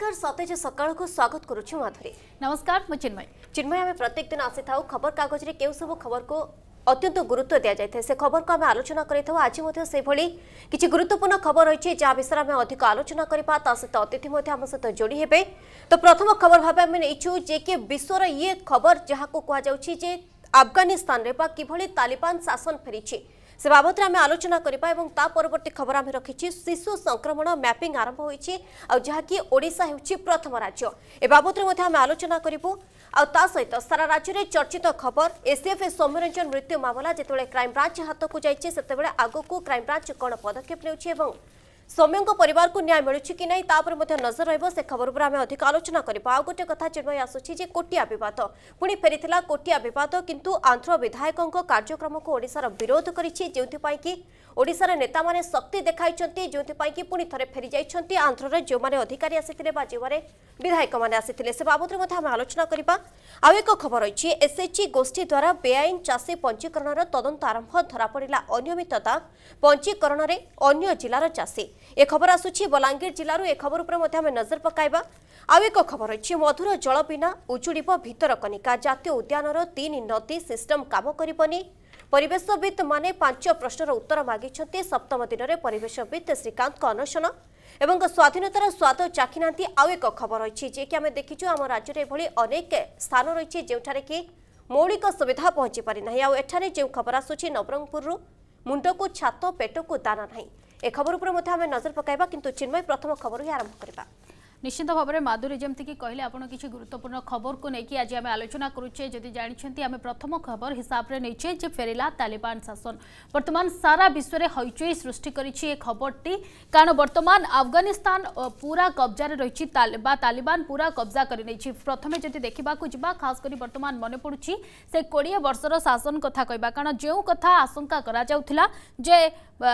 नमस्कार सतेज सकाळ स्वागत करू प्रत्येक दिन आसी थाउ खबर कागज रे केउ सब खबर को अत्यंत गुरुत्व दिया जाय से खबर को हमें आलोचना करै आज से भली गुरुत्वपूर्ण खबर होय छै जा बिषय हमें अधिक आलोचना करै पा अतिथि मथे हम जोडी हेबे तो प्रथम खबर भाव हमें इछु जे ये खबर जहा को कह जाउ छै जे तालिबान शासन फेरी সবাবোত্র আমি আলোচনা করিবা এবং তা পরবর্তী খবর আমি রাখিছি শিশু সংক্রমণ ম্যাপিং আরম্ভ হইছি আর যাহা কি ওড়িশা হইছি প্রথম রাজ্য এবাবোত্র মধ্যে আমি আলোচনা করিবো আর তা সহিত সারা রাজ্যে चर्चित খবর এসএফএ স্বয়ংরঞ্জন মৃত্যু মামলা যেতেলে ক্রাইম ব্রাঞ্চ হাতে কো যাইছে সেতেবেলে আগো কো ক্রাইম ব্রাঞ্চ কোন পদকে পেলুছি এবং ସୌମ୍ୟଙ୍କ ପରିବାରକୁ ନ୍ୟାୟ ମିଳୁଛି କି ନାହିଁ ତା ଉପରେ ମଧ୍ୟ ନଜର ରହିବ ସେ ଖବର ଉପରେ ଆମେ ଅଧିକ ଆଲୋଚନା କରିବା ଆଉ ଗୋଟେ କଥା ଚିନ୍ମୟ ଆସୁଛି ଯେ କୋଟିଆ ବିବାଦ ପୁଣି ଫେରିଥିଲା କୋଟିଆ ବିବାଦ କିନ୍ତୁ ଆନ୍ଧ୍ର ବିଧାୟକଙ୍କ କାର୍ଯ୍ୟକ୍ରମକୁ ଓଡ଼ିଶାର ବିରୋଧ କରିଛି ଯେଉଁଥିପାଇଁ କି ଓଡ଼ିଶାର ନେତାମାନେ ଶକ୍ତି ଦେଖାଇଛନ୍ତି ଯେଉଁଥିପାଇଁ କି ପୁଣି ଥରେ ଫେରିଯାଇଛନ୍ତି ଆନ୍ଧ୍ରର ଯେଉଁମାନେ ଅଧିକାରୀ ଆସିଥିଲେ ବା ଯେଉଁମାନେ ବିଧାୟକମାନେ ଆସିଥିଲେ ସେ ବାବଦରେ ମଧ୍ୟ ଆମେ ଆଲୋଚନା କରିବା ଆଉ ଏକ ଖବର ରହିଛି ଏସ୍ଏଚ୍ଜି ଗୋଷ୍ଠୀ ଦ୍ୱାରା ବେଆଇନ ଚାଷୀ ପଞ୍ଜୀକରଣର ତଦନ୍ତ ଆରମ୍ଭ ଧରାପଡ଼ିଲା ଅନିୟମିତତା ପଞ୍ଜୀକରଣରେ ଅନ୍ୟ ଜିଲ୍ଲାର ଚାଷୀ ଏ ଖବର ଆସୁଛି ବଲାଙ୍ଗୀର ଜିଲ୍ଲାରୁ ଏ ଖବର ଉପରେ ମଧ୍ୟ ଆମେ ନଜର ପକାଇବା ଆଉ ଏକ ଖବର ଅଛି ମଧୁର ଜଳ ବିନା ଉଜୁଡ଼ିବ ଭିତରକନିକା ଜାତୀୟ ଉଦ୍ୟାନର ତିନି ନଦୀ ସିଷ୍ଟମ କାମ କରିବନି ପରିବେଶବିତ୍ ମାନେ ପାଞ୍ଚ ପ୍ରଶ୍ନର ଉତ୍ତର ମାଗିଛନ୍ତି ସପ୍ତମ ଦିନରେ ପରିବେଶବିତ୍ ଶ୍ରୀକାନ୍ତଙ୍କ ଅନଶନ ଏବଂ ସ୍ୱାଧୀନତାର ସ୍ୱାଦ ଚାଖିନାହାନ୍ତି ଆଉ ଏକ ଖବର ଅଛି ଯିଏକି ଆମେ ଦେଖିଛୁ ଆମ ରାଜ୍ୟରେ ଏଭଳି ଅନେକ ସ୍ଥାନ ରହିଛି ଯେଉଁଠାରେ କି ମୌଳିକ ସୁବିଧା ପହଞ୍ଚି ପାରିନାହିଁ ଆଉ ଏଠାରେ ଯେଉଁ ଖବର ଆସୁଛି ନବରଙ୍ଗପୁରରୁ ମୁଣ୍ଡକୁ ଛାତ ପେଟକୁ ଦାନା ନାହିଁ ଏ ଖବର ଉପରେ ମଧ୍ୟ ଆମେ ନଜର ପକାଇବା କିନ୍ତୁ ଚିନ୍ମୟ ପ୍ରଥମ ଖବରରୁ ହିଁ ଆରମ୍ଭ କରିବା निश्चित भाव में माधुरी जमीक कहे आप किसी गुरुत्वपूर्ण खबर को लेकिन आज आम आलोचना करुचे जी जानते आम प्रथम खबर हिसाब से नहींचे जे फेरला तालिबान शासन बर्तमान सारा विश्व में हईचई सृष्टि कर खबरटी कारण बर्तमान आफगानिस्तान पूरा कब्जा रही तालिबान पूरा कब्जा कर प्रथम जी देखा जा खासकर बर्तमान मन पड़ी से कोड़े वर्षर शासन कथा कह कारण जो कथा आशंका कराला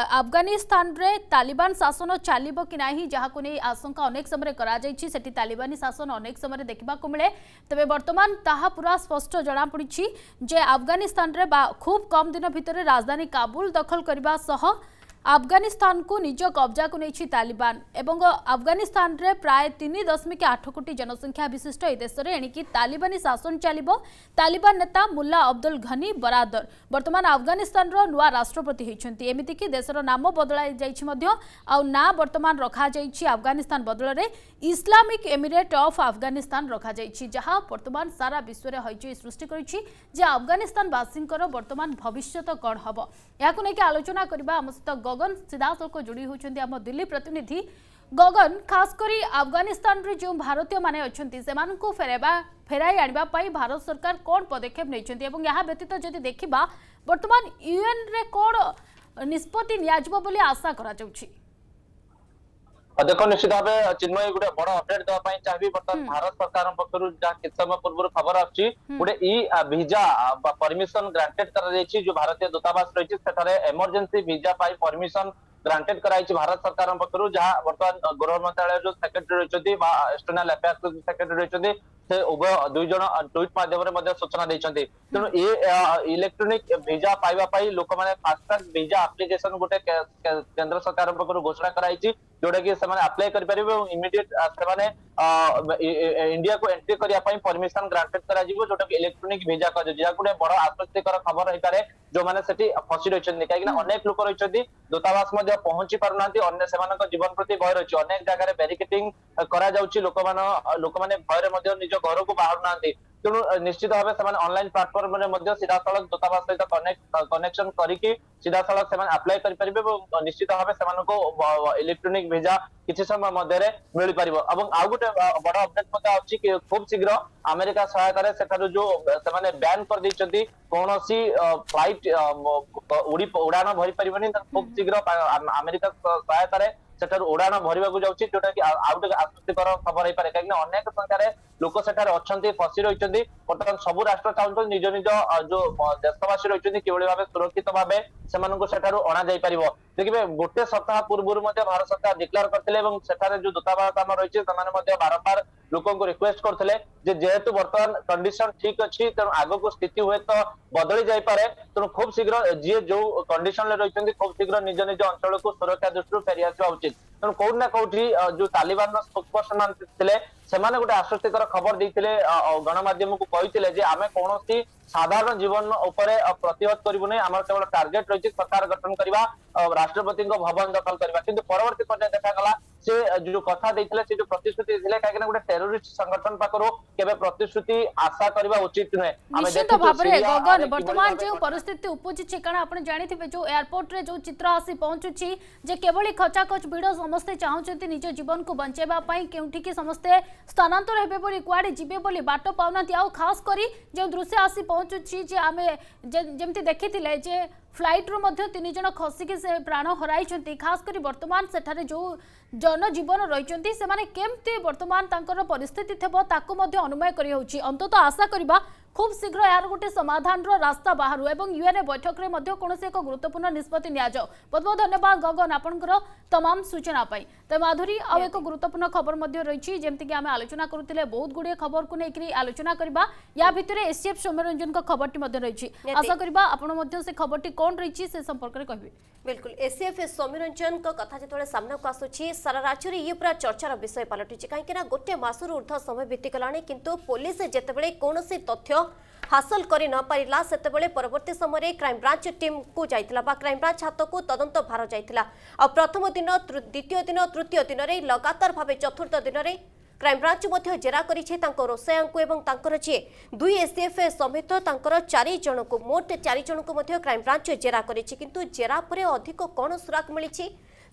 आफगानिस्तान में तालिबान शासन चलो कि ना जहाँ को नहीं आशंका अनेक समय करा कराई शासन अनेक समय देखा मिले तेज बर्तमान ता पूरा स्पष्ट जमापड़ी जे आफगानिस्तान में खूब कम दिन भितर राजधानी काबुल दखल करने ଆଫଗାନିସ୍ତାନକୁ ନିଜ କବ୍ଜାକୁ ନେଇଛି ତାଲିବାନ ଏବଂ ଆଫଗାନିସ୍ତାନରେ ପ୍ରାୟ ତିନି ଦଶମିକ ଆଠ କୋଟି ଜନସଂଖ୍ୟା ବିଶିଷ୍ଟ ଏହି ଦେଶରେ ଏଣିକି ତାଲିବାନୀ ଶାସନ ଚାଲିବ ତାଲିବାନ ନେତା ମୁଲ୍ଲା ଅବଦୁଲ ଘନି ବରାଦର ବର୍ତ୍ତମାନ ଆଫଗାନିସ୍ତାନର ନୂଆ ରାଷ୍ଟ୍ରପତି ହୋଇଛନ୍ତି ଏମିତିକି ଦେଶର ନାମ ବଦଳାଇ ଯାଇଛି ମଧ୍ୟ ଆଉ ନାଁ ବର୍ତ୍ତମାନ ରଖାଯାଇଛି ଆଫଗାନିସ୍ତାନ ବଦଳରେ ଇସଲାମିକ୍ ଏମିରେଟ୍ ଅଫ୍ ଆଫଗାନିସ୍ତାନ ରଖାଯାଇଛି ଯାହା ବର୍ତ୍ତମାନ ସାରା ବିଶ୍ୱରେ ହଇଚଇ ସୃଷ୍ଟି କରିଛି ଯେ ଆଫଗାନିସ୍ତାନବାସୀଙ୍କର ବର୍ତ୍ତମାନ ଭବିଷ୍ୟତ କ'ଣ ହେବ ଏହାକୁ ନେଇକି ଆଲୋଚନା କରିବା ଆମ ସହିତ ଗଗନ ସିଧାସଳଖ ଯୋଡ଼ି ହେଉଛନ୍ତି ଆମ ଦିଲ୍ଲୀ ପ୍ରତିନିଧି ଗଗନ ଖାସ କରି ଆଫଗାନିସ୍ତାନରେ ଯେଉଁ ଭାରତୀୟମାନେ ଅଛନ୍ତି ସେମାନଙ୍କୁ ଫେରାଇବା ଫେରାଇ ଆଣିବା ପାଇଁ ଭାରତ ସରକାର କ'ଣ ପଦକ୍ଷେପ ନେଇଛନ୍ତି ଏବଂ ଏହା ବ୍ୟତୀତ ଯଦି ଦେଖିବା ବର୍ତ୍ତମାନ ୟୁଏନ୍ରେ କ'ଣ ନିଷ୍ପତ୍ତି ନିଆଯିବ ବୋଲି ଆଶା କରାଯାଉଛି ଦେଖ ନିଶ୍ଚିତ ଭାବେ ଚିନ୍ମୟ ଗୋଟେ ବଡ ଅପଡେଟ୍ ଦେବା ପାଇଁ ଚାହିଁବି ବର୍ତ୍ତମାନ ଭାରତ ସରକାରଙ୍କ ପକ୍ଷରୁ ଯାହା କିଛି ସମୟ ପୂର୍ବରୁ ଖବର ଆସୁଛି ଗୋଟେ ଇ ଭିଜା ବା ପରମିଶନ ଗ୍ରାଣ୍ଟେଡ କରାଯାଇଛି ଯୋଉ ଭାରତୀୟ ଦୂତାବାସ ରହିଛି ସେଠାରେ ଏମର୍ଜେନ୍ସି ଭିଜା ପାଇଁ ପରମିଶନ ଗ୍ରାଣ୍ଟେଡ କରାଯାଇଛି ଭାରତ ସରକାରଙ୍କ ପକ୍ଷରୁ ଯାହା ବର୍ତ୍ତମାନ ଗୃହ ମନ୍ତ୍ରାଳୟର ଯୋଉ ସେକ୍ରେଟାରୀ ରହିଛନ୍ତି ବା ଏକ୍ସଟର୍ନାଲ ଆଫେୟାର୍ସ ସେକ୍ରେଟାରୀ ରହିଛନ୍ତି ସେ ଉଭୟ ଦୁଇ ଜଣ ଟ୍ୱିଟ୍ ମାଧ୍ୟମରେ ମଧ୍ୟ ସୂଚନା ଦେଇଛନ୍ତି ତେଣୁ ଏ ଇଲେକ୍ଟ୍ରୋନିକ ଭିଜା ପାଇବା ପାଇଁ ଲୋକମାନେ ଫାଷ୍ଟଟ୍ରାକ ଭିଜା ଆପ୍ଲିକେସନ ଗୋଟେ କେନ୍ଦ୍ର ସରକାର ପକ୍ଷରୁ ଘୋଷଣା କରାଯାଇଛି ଯୋଉଟା ସେମାନେ ଆପ୍ଲାଏ କରିପାରିବେ ଏବଂ ଇମିଡ଼ିଏଟ୍ ସେମାନେ ଇଣ୍ଡିଆକୁ ଏଣ୍ଟ୍ରି କରିବା ପାଇଁ ପରମିସନ ଗ୍ରାଣ୍ଟେଡ କରାଯିବ ଯୋଉଟା କି ଇଲେକ୍ଟ୍ରୋନିକ ଭିଜା କରାଯିବ ଯାହାକୁ ଗୋଟେ ବଡ ଆଶ୍ୱସ୍ତିକର ଖବର ହେଇପାରେ ଯୋଉମାନେ ସେଠି ଫସି ରହିଛନ୍ତି କାହିଁକିନା ଅନେକ ଲୋକ ରହିଛନ୍ତି ଦୂତାବାସ ମଧ୍ୟ ପହଞ୍ଚି ପାରୁନାହାନ୍ତି ଅନ୍ୟ ସେମାନଙ୍କ ଜୀବନ ପ୍ରତି ଭୟ ରହିଛି ଅନେକ ଜାଗାରେ ବ୍ୟାରିକେଟିଂ କରାଯାଉଛି ଲୋକମାନ ଲୋକମାନେ ଭୟରେ ମଧ୍ୟ ନିଜ ନିଜ ଘରକୁ ବାହାରୁ ନାହାନ୍ତି ତେଣୁ ନିଶ୍ଚିତ ଭାବେ ସେମାନେ ଅନଲାଇନ ପ୍ଲାଟଫର୍ମରେ ମଧ୍ୟ ସିଧାସଳଖ ଦୂତାବାସ ସହିତ କନେକ୍ସନ କରିକି ସିଧାସଳଖ ସେମାନେ ଆପ୍ଲାଏ କରିପାରିବେ ଏବଂ ନିଶ୍ଚିତ ଭାବେ ସେମାନଙ୍କୁ ଇଲେକ୍ଟ୍ରୋନିକ ଭିଜା କିଛି ସମୟ ମଧ୍ୟରେ ମିଳିପାରିବ ଏବଂ ଆଉ ଗୋଟେ ବଡ ଅପଡେଟ୍ ମଧ୍ୟ ଅଛି କି ଖୁବ ଶୀଘ୍ର ଆମେରିକା ସହାୟତାରେ ସେଠାରୁ ଯୋଉ ସେମାନେ ବ୍ୟାନ୍ କରିଦେଇଛନ୍ତି କୌଣସି ଫ୍ଲାଇଟ୍ ଉଡାଣ ଭରିପାରିବନି ଖୁବ ଶୀଘ୍ର ଆମେରିକା ସହାୟତାରେ ସେଠାରୁ ଉଡ଼ାଣ ଭରିବାକୁ ଯାଉଛି ଯୋଉଟା କି ଆଉ ଗୋଟେ ଆସକ୍ତିକର ଖବର ହେଇପାରେ କାହିଁକିନା ଅନେକ ସଂଖ୍ୟାରେ ଲୋକ ସେଠାରେ ଅଛନ୍ତି ଫସି ରହିଛନ୍ତି ବର୍ତ୍ତମାନ ସବୁ ରାଷ୍ଟ୍ର ଚାହୁଁଛନ୍ତି ନିଜ ନିଜ ଯୋଉ ଦେଶବାସୀ ରହିଛନ୍ତି କିଭଳି ଭାବେ ସୁରକ୍ଷିତ ଭାବେ ସେମାନଙ୍କୁ ସେଠାରୁ ଅଣାଯାଇ ପାରିବ ଦେଖିବେ ଗୋଟେ ସପ୍ତାହ ପୂର୍ବରୁ ମଧ୍ୟ ଭାରତ ସରକାର ଡିକ୍ଲେୟାର କରିଥିଲେ ଏବଂ ସେଠାରେ ଯୋଉ ଦୂତାବାସ ଆମର ରହିଛି ସେମାନେ ମଧ୍ୟ ବାରମ୍ବାର ଲୋକଙ୍କୁ ରିକ୍ୱେଷ୍ଟ କରିଥିଲେ ଯେ ଯେହେତୁ ବର୍ତ୍ତମାନ କଣ୍ଡିସନ ଠିକ ଅଛି ତେଣୁ ଆଗକୁ ସ୍ଥିତି ହୁଏତ ବଦଳି ଯାଇପାରେ ତେଣୁ ଖୁବ ଶୀଘ୍ର ଯିଏ ଯୋଉ କଣ୍ଡିସନରେ ରହିଛନ୍ତି ଖୁବ ଶୀଘ୍ର ନିଜ ନିଜ ଅଞ୍ଚଳକୁ ସୁରକ୍ଷା ଦୃଷ୍ଟିରୁ ଫେରି ଆସିବା ଉଚିତ ତେଣୁ କୋଉଠି ନା କୋଉଠି ଯୋଉ ତାଲିବାନର ସ୍ପୋକ୍ସପର୍ସନ ମାନେ ଥିଲେ ସେମାନେ ଗୋଟେ ଆଶ୍ୱସ୍ତିକର ଖବର ଦେଇଥିଲେ ଗଣମାଧ୍ୟମକୁ କହିଥିଲେ ଯେ ଆମେ କୌଣସି ସାଧାରଣ ଜୀବନ ଉପରେ ପ୍ରତିହତ କରିବୁ ନାହିଁ ଆମର କେବଳ ଟାର୍ଗେଟ ରହିଛି ସରକାର ଗଠନ କରିବା ରାଷ୍ଟ୍ରପତିଙ୍କ ଭବନ ଦଖଲ କରିବା କିନ୍ତୁ ପରବର୍ତ୍ତୀ ପର୍ଯ୍ୟାୟ ଦେଖାଗଲା ସେ ଯୋଉ କଥା ଦେଇଥିଲେ ସେ ଯୋଉ ପ୍ରତିଶ୍ରୁତି ଦେଇଥିଲେ କାହିଁକି ନା ଗୋଟେ ଟେରୋରିଷ୍ଟ ସଂଗଠନ ପାଖରୁ କେବେ ପ୍ରତିଶ୍ରୁତି ଆଶା କରିବା ଉଚିତ ନୁହେଁ ନିଶ୍ଚିତ ଗଗନ ବର୍ତ୍ତମାନ ଯେଉଁ ପରିସ୍ଥିତି ଉପୁଜିଛି କାରଣ ଆପଣ ଜାଣିଥିବେ ଯୋଉ ଏୟାରପୋର୍ଟରେ ଯୋଉ ଚିତ୍ର ଆସି ପହଞ୍ଚୁଛି ଯେ କେବଳି ଖଚାଖଚ ଭିଡ଼ ସମସ୍ତେ ଚାହୁଁଛନ୍ତି ନିଜ ଜୀବନକୁ ବଞ୍ଚାଇବା ପାଇଁ କେଉଁଠିକି ସମସ୍ତେ স্থানান্তর হবে বলে কুয়াড়ে যাবে বলে বাট পাও না আস করে যে দৃশ্য আসি পৌঁছুছি যে আমি যেমি দেখি যে ফ্লাইট্রু মধ্যে তিনজন খসিকি সে প্রাণ হরাইছেন খাস করে বর্তমান সেঠারে যে জনজীবন রয়েছেন সে কেমতি বর্তমান তাঁর পরিস্থিতি থাকবে তাকে অনুময় করে হচ্ছে অন্তত আশা করা खूब शीघ्र यार गोटे समाधान रास्ता बाहर एवं युएनए बैठक में गुरुत्वपूर्ण निष्पत्ति बहुत बहुत धन्यवाद गगन आपंकर तमाम सूचना तो माधुरी आउ एक गुरुत्वपूर्ण खबर रही जमीक आम आलोचना करुले बहुत गुड़े खबर को लेकिन आलोचना करवा या भितर एस सी एफ सौम्यरंजन खबर रही आशा करवा आपड़ी खबर टी कौन रही से संपर्क में कह बिल्कुल एस सी एफ सौम्यरंजन कथा जो सामना को आसूरी सारा राज्य में ये पूरा चर्चार विषय पलटि कहीं गोटे मसूर ऊर्ध समय बीतीगला कि पुलिस जिते कौन तथ्य ହାସଲ କରି ନ ପାରିଲା ସେତେବେଳେ ପରବର୍ତ୍ତୀ ସମୟରେ କ୍ରାଇମବ୍ରାଞ୍ଚ ଟିମ୍କୁ ଯାଇଥିଲା ବା କ୍ରାଇମବ୍ରାଞ୍ଚ ହାତକୁ ତଦନ୍ତ ଭାର ଯାଇଥିଲା ଆଉ ପ୍ରଥମ ଦିନ ଦ୍ୱିତୀୟ ଦିନ ତୃତୀୟ ଦିନରେ ଲଗାତାର ଭାବେ ଚତୁର୍ଥ ଦିନରେ କ୍ରାଇମବ୍ରାଞ୍ଚ ମଧ୍ୟ ଜେରା କରିଛି ତାଙ୍କ ରୋଷେୟାଙ୍କୁ ଏବଂ ତାଙ୍କର ଯିଏ ଦୁଇ ଏସ୍ଡିଏଫ୍ ସମେତ ତାଙ୍କର ଚାରି ଜଣଙ୍କୁ ମୋଟ ଚାରି ଜଣଙ୍କୁ ମଧ୍ୟ କ୍ରାଇମବ୍ରାଞ୍ଚ ଜେରା କରିଛି କିନ୍ତୁ ଜେରା ପରେ ଅଧିକ କ'ଣ ସୁରାକ ମିଳିଛି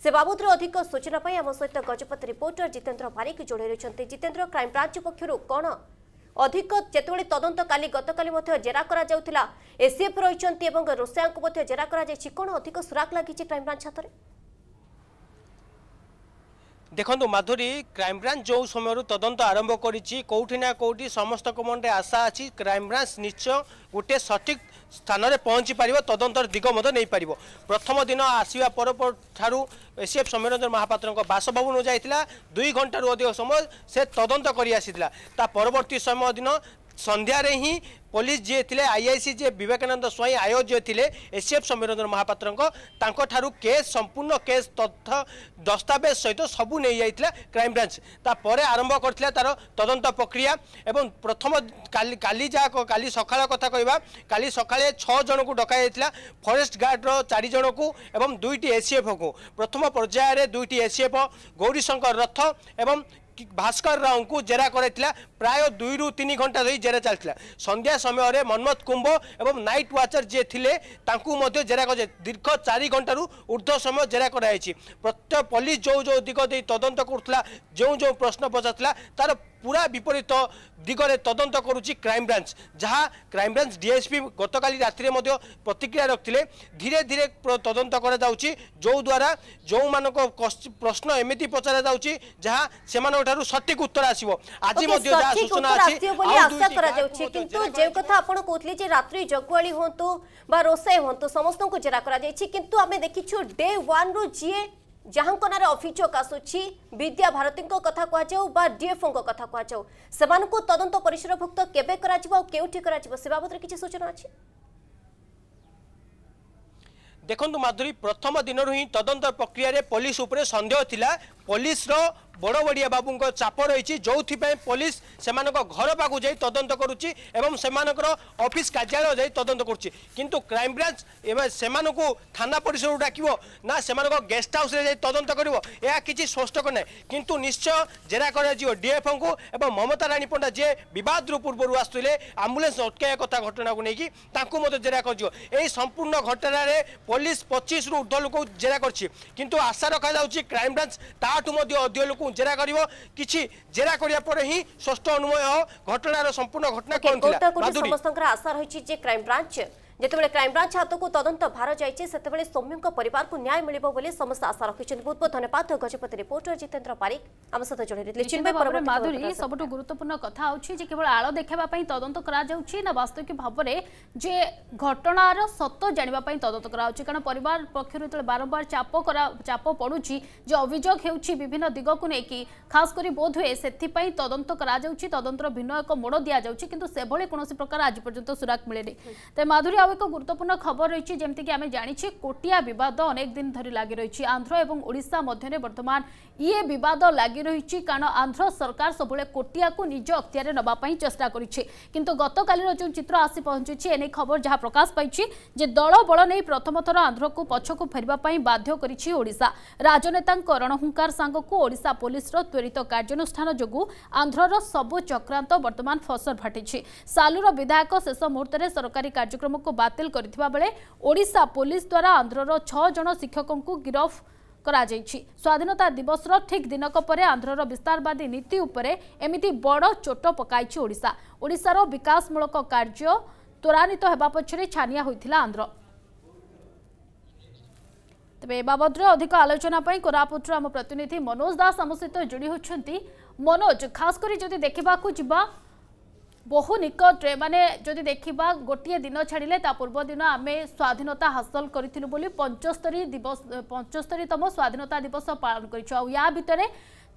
ସେ ବାବଦରେ ଅଧିକ ସୂଚନା ପାଇଁ ଆମ ସହିତ ଗଜପତି ରିପୋର୍ଟର ଜିତେନ୍ଦ୍ର ପାରିକ ଯୋଡ଼ାଇ ରହିଛନ୍ତି ଜିତେନ୍ଦ୍ର କ୍ରାଇମବ୍ରାଞ୍ଚ ପକ୍ଷରୁ କ'ଣ ଅଧିକ ଯେତେବେଳେ ତଦନ୍ତ କାଲି ଗତକାଲି ମଧ୍ୟ ଜେରା କରାଯାଉଥିଲା ଏସ୍ସିଏଫ୍ ରହିଛନ୍ତି ଏବଂ ରୋଷେୟାଙ୍କୁ ମଧ୍ୟ ଜେରା କରାଯାଇଛି କ'ଣ ଅଧିକ ସୁରାକ ଲାଗିଛି କ୍ରାଇମବ୍ରାଞ୍ଚ ହାତରେ ଦେଖନ୍ତୁ ମାଧୁରୀ କ୍ରାଇମବ୍ରାଞ୍ଚ ଯେଉଁ ସମୟରୁ ତଦନ୍ତ ଆରମ୍ଭ କରିଛି କେଉଁଠି ନା କେଉଁଠି ସମସ୍ତଙ୍କ ମନରେ ଆଶା ଅଛି କ୍ରାଇମବ୍ରାଞ୍ଚ ନିଶ୍ଚୟ ଗୋଟିଏ ସଠିକ୍ ସ୍ଥାନରେ ପହଞ୍ଚି ପାରିବ ତଦନ୍ତର ଦିଗ ମଧ୍ୟ ନେଇପାରିବ ପ୍ରଥମ ଦିନ ଆସିବା ପରଠାରୁ ଏସିଏଫ୍ ସୌମ୍ୟରଞ୍ଜନ ମହାପାତ୍ରଙ୍କ ବାସଭବନକୁ ଯାଇଥିଲା ଦୁଇ ଘଣ୍ଟାରୁ ଅଧିକ ସମୟ ସେ ତଦନ୍ତ କରି ଆସିଥିଲା ତା ପରବର୍ତ୍ତୀ ସମୟ ଦିନ ସନ୍ଧ୍ୟାରେ ହିଁ ପୋଲିସ ଯିଏ ଥିଲେ ଆଇଆଇସି ଯିଏ ବିବେକାନନ୍ଦ ସ୍ୱାଇଁ ଆୟୋଗ ଯିଏ ଥିଲେ ଏସିଏଫ୍ ସୌମ୍ୟରଞ୍ଜନ ମହାପାତ୍ରଙ୍କ ତାଙ୍କଠାରୁ କେସ୍ ସମ୍ପୂର୍ଣ୍ଣ କେସ୍ ତଥ୍ୟ ଦସ୍ତାବେଜ ସହିତ ସବୁ ନେଇଯାଇଥିଲା କ୍ରାଇମବ୍ରାଞ୍ଚ ତାପରେ ଆରମ୍ଭ କରିଥିଲା ତାର ତଦନ୍ତ ପ୍ରକ୍ରିୟା ଏବଂ ପ୍ରଥମ କାଲି କାଲି ଯାହା କାଲି ସକାଳ କଥା କହିବା କାଲି ସକାଳେ ଛଅ ଜଣଙ୍କୁ ଡକାଯାଇଥିଲା ଫରେଷ୍ଟ ଗାର୍ଡ଼ର ଚାରି ଜଣକୁ ଏବଂ ଦୁଇଟି ଏସିଏଫ୍କୁ ପ୍ରଥମ ପର୍ଯ୍ୟାୟରେ ଦୁଇଟି ଏସିଏଫ୍ ଗୌରୀଶଙ୍କର ରଥ ଏବଂ ভাস্কর রাওঙ্কু জেরা করেছিল ପ୍ରାୟ ଦୁଇରୁ ତିନି ଘଣ୍ଟା ଧରି ଜେରା ଚାଲିଥିଲା ସନ୍ଧ୍ୟା ସମୟରେ ମନ୍ମଥ କୁମ୍ଭ ଏବଂ ନାଇଟ୍ ୱାଚର ଯିଏ ଥିଲେ ତାଙ୍କୁ ମଧ୍ୟ ଜେରା କରାଯାଇଛି ଦୀର୍ଘ ଚାରି ଘଣ୍ଟାରୁ ଉର୍ଦ୍ଧ୍ୱ ସମୟ ଜେରା କରାଯାଇଛି ପ୍ରତ୍ୟେକ ପୋଲିସ ଯେଉଁ ଯେଉଁ ଦିଗ ଦେଇ ତଦନ୍ତ କରୁଥିଲା ଯେଉଁ ଯେଉଁ ପ୍ରଶ୍ନ ପଚାରୁଥିଲା ତାର পুরা বিপরীত দিগরে তদন্ত করুচি ক্রাইমব্রাঞ্চ যা ক্রাইমব্রাঞ্চ ডিএসপি গতকাল রাতে প্রতিক্রিয়া রাখলে ধীরে ধীরে তদন্ত করা যাচ্ছে যদ্বারা যেমন প্রশ্ন এমিতি পচারা যাচ্ছে যা সেঠার সঠিক উত্তর আসব আজ সূচনা আছে আশা করা যাচ্ছে কিন্তু যে কথা আপনার কৌলে যে রাত্রি জগুয়ালি হুঁতু বা রোসাই হুঁতু সমস্ত জেরা করা যাইছি কিন্তু আমি দেখিছু ডে ওয়ান রু যিয়ে ଯାହାଙ୍କ ନାଁରେ ଅଭିଯୋଗ ଆସୁଛି ବିଦ୍ୟା ଭାରତୀଙ୍କ କଥା କୁହାଯାଉ ବା ଡିଏଫଓଙ୍କ କଥା କୁହାଯାଉ ସେମାନଙ୍କୁ ତଦନ୍ତ ପରିସରଭୁକ୍ତ କେବେ କରାଯିବ ଆଉ କେଉଁଠି କରାଯିବ ସେ ବାବଦରେ କିଛି ସୂଚନା ଅଛି ଦେଖନ୍ତୁ ମାଧୁରୀ ପ୍ରଥମ ଦିନରୁ ହିଁ ତଦନ୍ତ ପ୍ରକ୍ରିୟାରେ ପୋଲିସ ଉପରେ ସନ୍ଦେହ ଥିଲା ପୋଲିସର ବଡ଼ବଡ଼ିଆ ବାବୁଙ୍କ ଚାପ ରହିଛି ଯେଉଁଥିପାଇଁ ପୋଲିସ ସେମାନଙ୍କ ଘର ପାଖକୁ ଯାଇ ତଦନ୍ତ କରୁଛି ଏବଂ ସେମାନଙ୍କର ଅଫିସ କାର୍ଯ୍ୟାଳୟ ଯାଇ ତଦନ୍ତ କରୁଛି କିନ୍ତୁ କ୍ରାଇମବ୍ରାଞ୍ଚ ଏବେ ସେମାନଙ୍କୁ ଥାନା ପରିସରରୁ ଡାକିବ ନା ସେମାନଙ୍କ ଗେଷ୍ଟ ହାଉସରେ ଯାଇ ତଦନ୍ତ କରିବ ଏହା କିଛି ସ୍ପଷ୍ଟକ ନାହିଁ କିନ୍ତୁ ନିଶ୍ଚୟ ଜେରା କରାଯିବ ଡିଏଫ୍ଓଙ୍କୁ ଏବଂ ମମତା ରାଣୀ ପଣ୍ଡା ଯିଏ ବିବାଦରୁ ପୂର୍ବରୁ ଆସୁଥିଲେ ଆମ୍ବୁଲାନ୍ସ ଅଟକାଇବା କଥା ଘଟଣାକୁ ନେଇକି ତାଙ୍କୁ ମଧ୍ୟ ଜେରା କରାଯିବ ଏହି ସମ୍ପୂର୍ଣ୍ଣ ଘଟଣାରେ ପୋଲିସ ପଚିଶରୁ ଉର୍ଦ୍ଧ୍ୱ ଲୋକଙ୍କୁ ଜେରା କରିଛି କିନ୍ତୁ ଆଶା ରଖାଯାଉଛି କ୍ରାଇମବ୍ରାଞ୍ଚ ତାଠୁ ମଧ୍ୟ ଅଧିକ ଲୋକ जेरा कर किसी जेरा करिया पर ही षष्ठ अनुमय घटनार संपूर्ण घटना कोन आशा रही क्राइम ब्रांच যেতবে ক্রাইমব্রাঞ্চ হাতক তদন্ত ভার যাই সেতবে সৌম্য পরিবার ন্যায় মিলব বলে সমস্ত আশা রাখছেন বহুত বহুত ধন্যবাদ গজপতি রিপোর্টর জিতেন্দ্র পারিক আমার সহ জড়াই মাধুরী সবুঠ গুরুত্বপূর্ণ কথা হচ্ছে যে কেবল আল দেখাবা তদন্ত করা যাচ্ছে না বাস্তবিক ভাবে যে ঘটনার সত্য জাঁয়া তদন্ত করা হচ্ছে কারণ পরিবার পক্ষ যেতে বারম্বার চাপ করা চাপ পড়ুছি যে অভিযোগ হচ্ছে বিভিন্ন দিগক নেই খাস করে বোধহুয়ে সেপাই তদন্ত করা যাচ্ছে তদন্তর ভিন্ন এক মোড় দিয়া যাচ্ছে কিন্তু সেভাবে কোণী প্রকার আজ পর্যন্ত সুরাক মিলেনি তাই মাধুরী एक गुरुत्वपूर्ण खबर रही जमीक आम जाने कोटिया बिवाद अनेक दिन धरी लगि रही आंध्र और ओडा मध्य बर्तमान ये बिवाद लगि रही कारण आंध्र सरकार सब कोटिया को निज अख्तिर नापी चेषा करु गत जो चित्र आसी पहुंची एने खबर जहाँ प्रकाश पाई दल बल नहीं प्रथम थर आंध्र को पछक फेर बाध्य करा राजनेता रणहुंकार सांग को ओडा पुलिस त्वरित कार्यानुषान जो आंध्र सबू चक्रांत बर्तमान फसर फाटी सालुर विधायक शेष मुहूर्त सरकारी कार्यक्रम को बातिल करथिबा बेले ओडिसा पुलिस द्वारा आंध्रर 6 जण शिक्षकंकु गिरफ करा जायछि स्वाधीनता दिवसर ठीक दिनक परे आंध्रर विस्तारवादी नीति उपरे एमिति बड चोट पकाइछि ओडिसा ओडिसार विकासमूलक कार्य त्वरान्वित हेबा पछरे छानिया होइथिला आंध्र তবে এ বাবদরে অধিক আলোচনা পাই কোরাপুটর আমার প্রতিনিধি মনোজ দাস আমার সহ যোড়ি হচ্ছেন মনোজ খাস করে যদি দেখবা যা বহু নিকটরে মানে যদি দেখিবা গোটিয়ে দিন ছাড়িলে তা পূর্ব দিন আমি স্বাধীনতা হাসল করেছিল বলে পঞ্চস্তরী দিবস পঞ্চস্তরীতম স্বাধীনতা দিবস পালন করেছু আ ভিতরে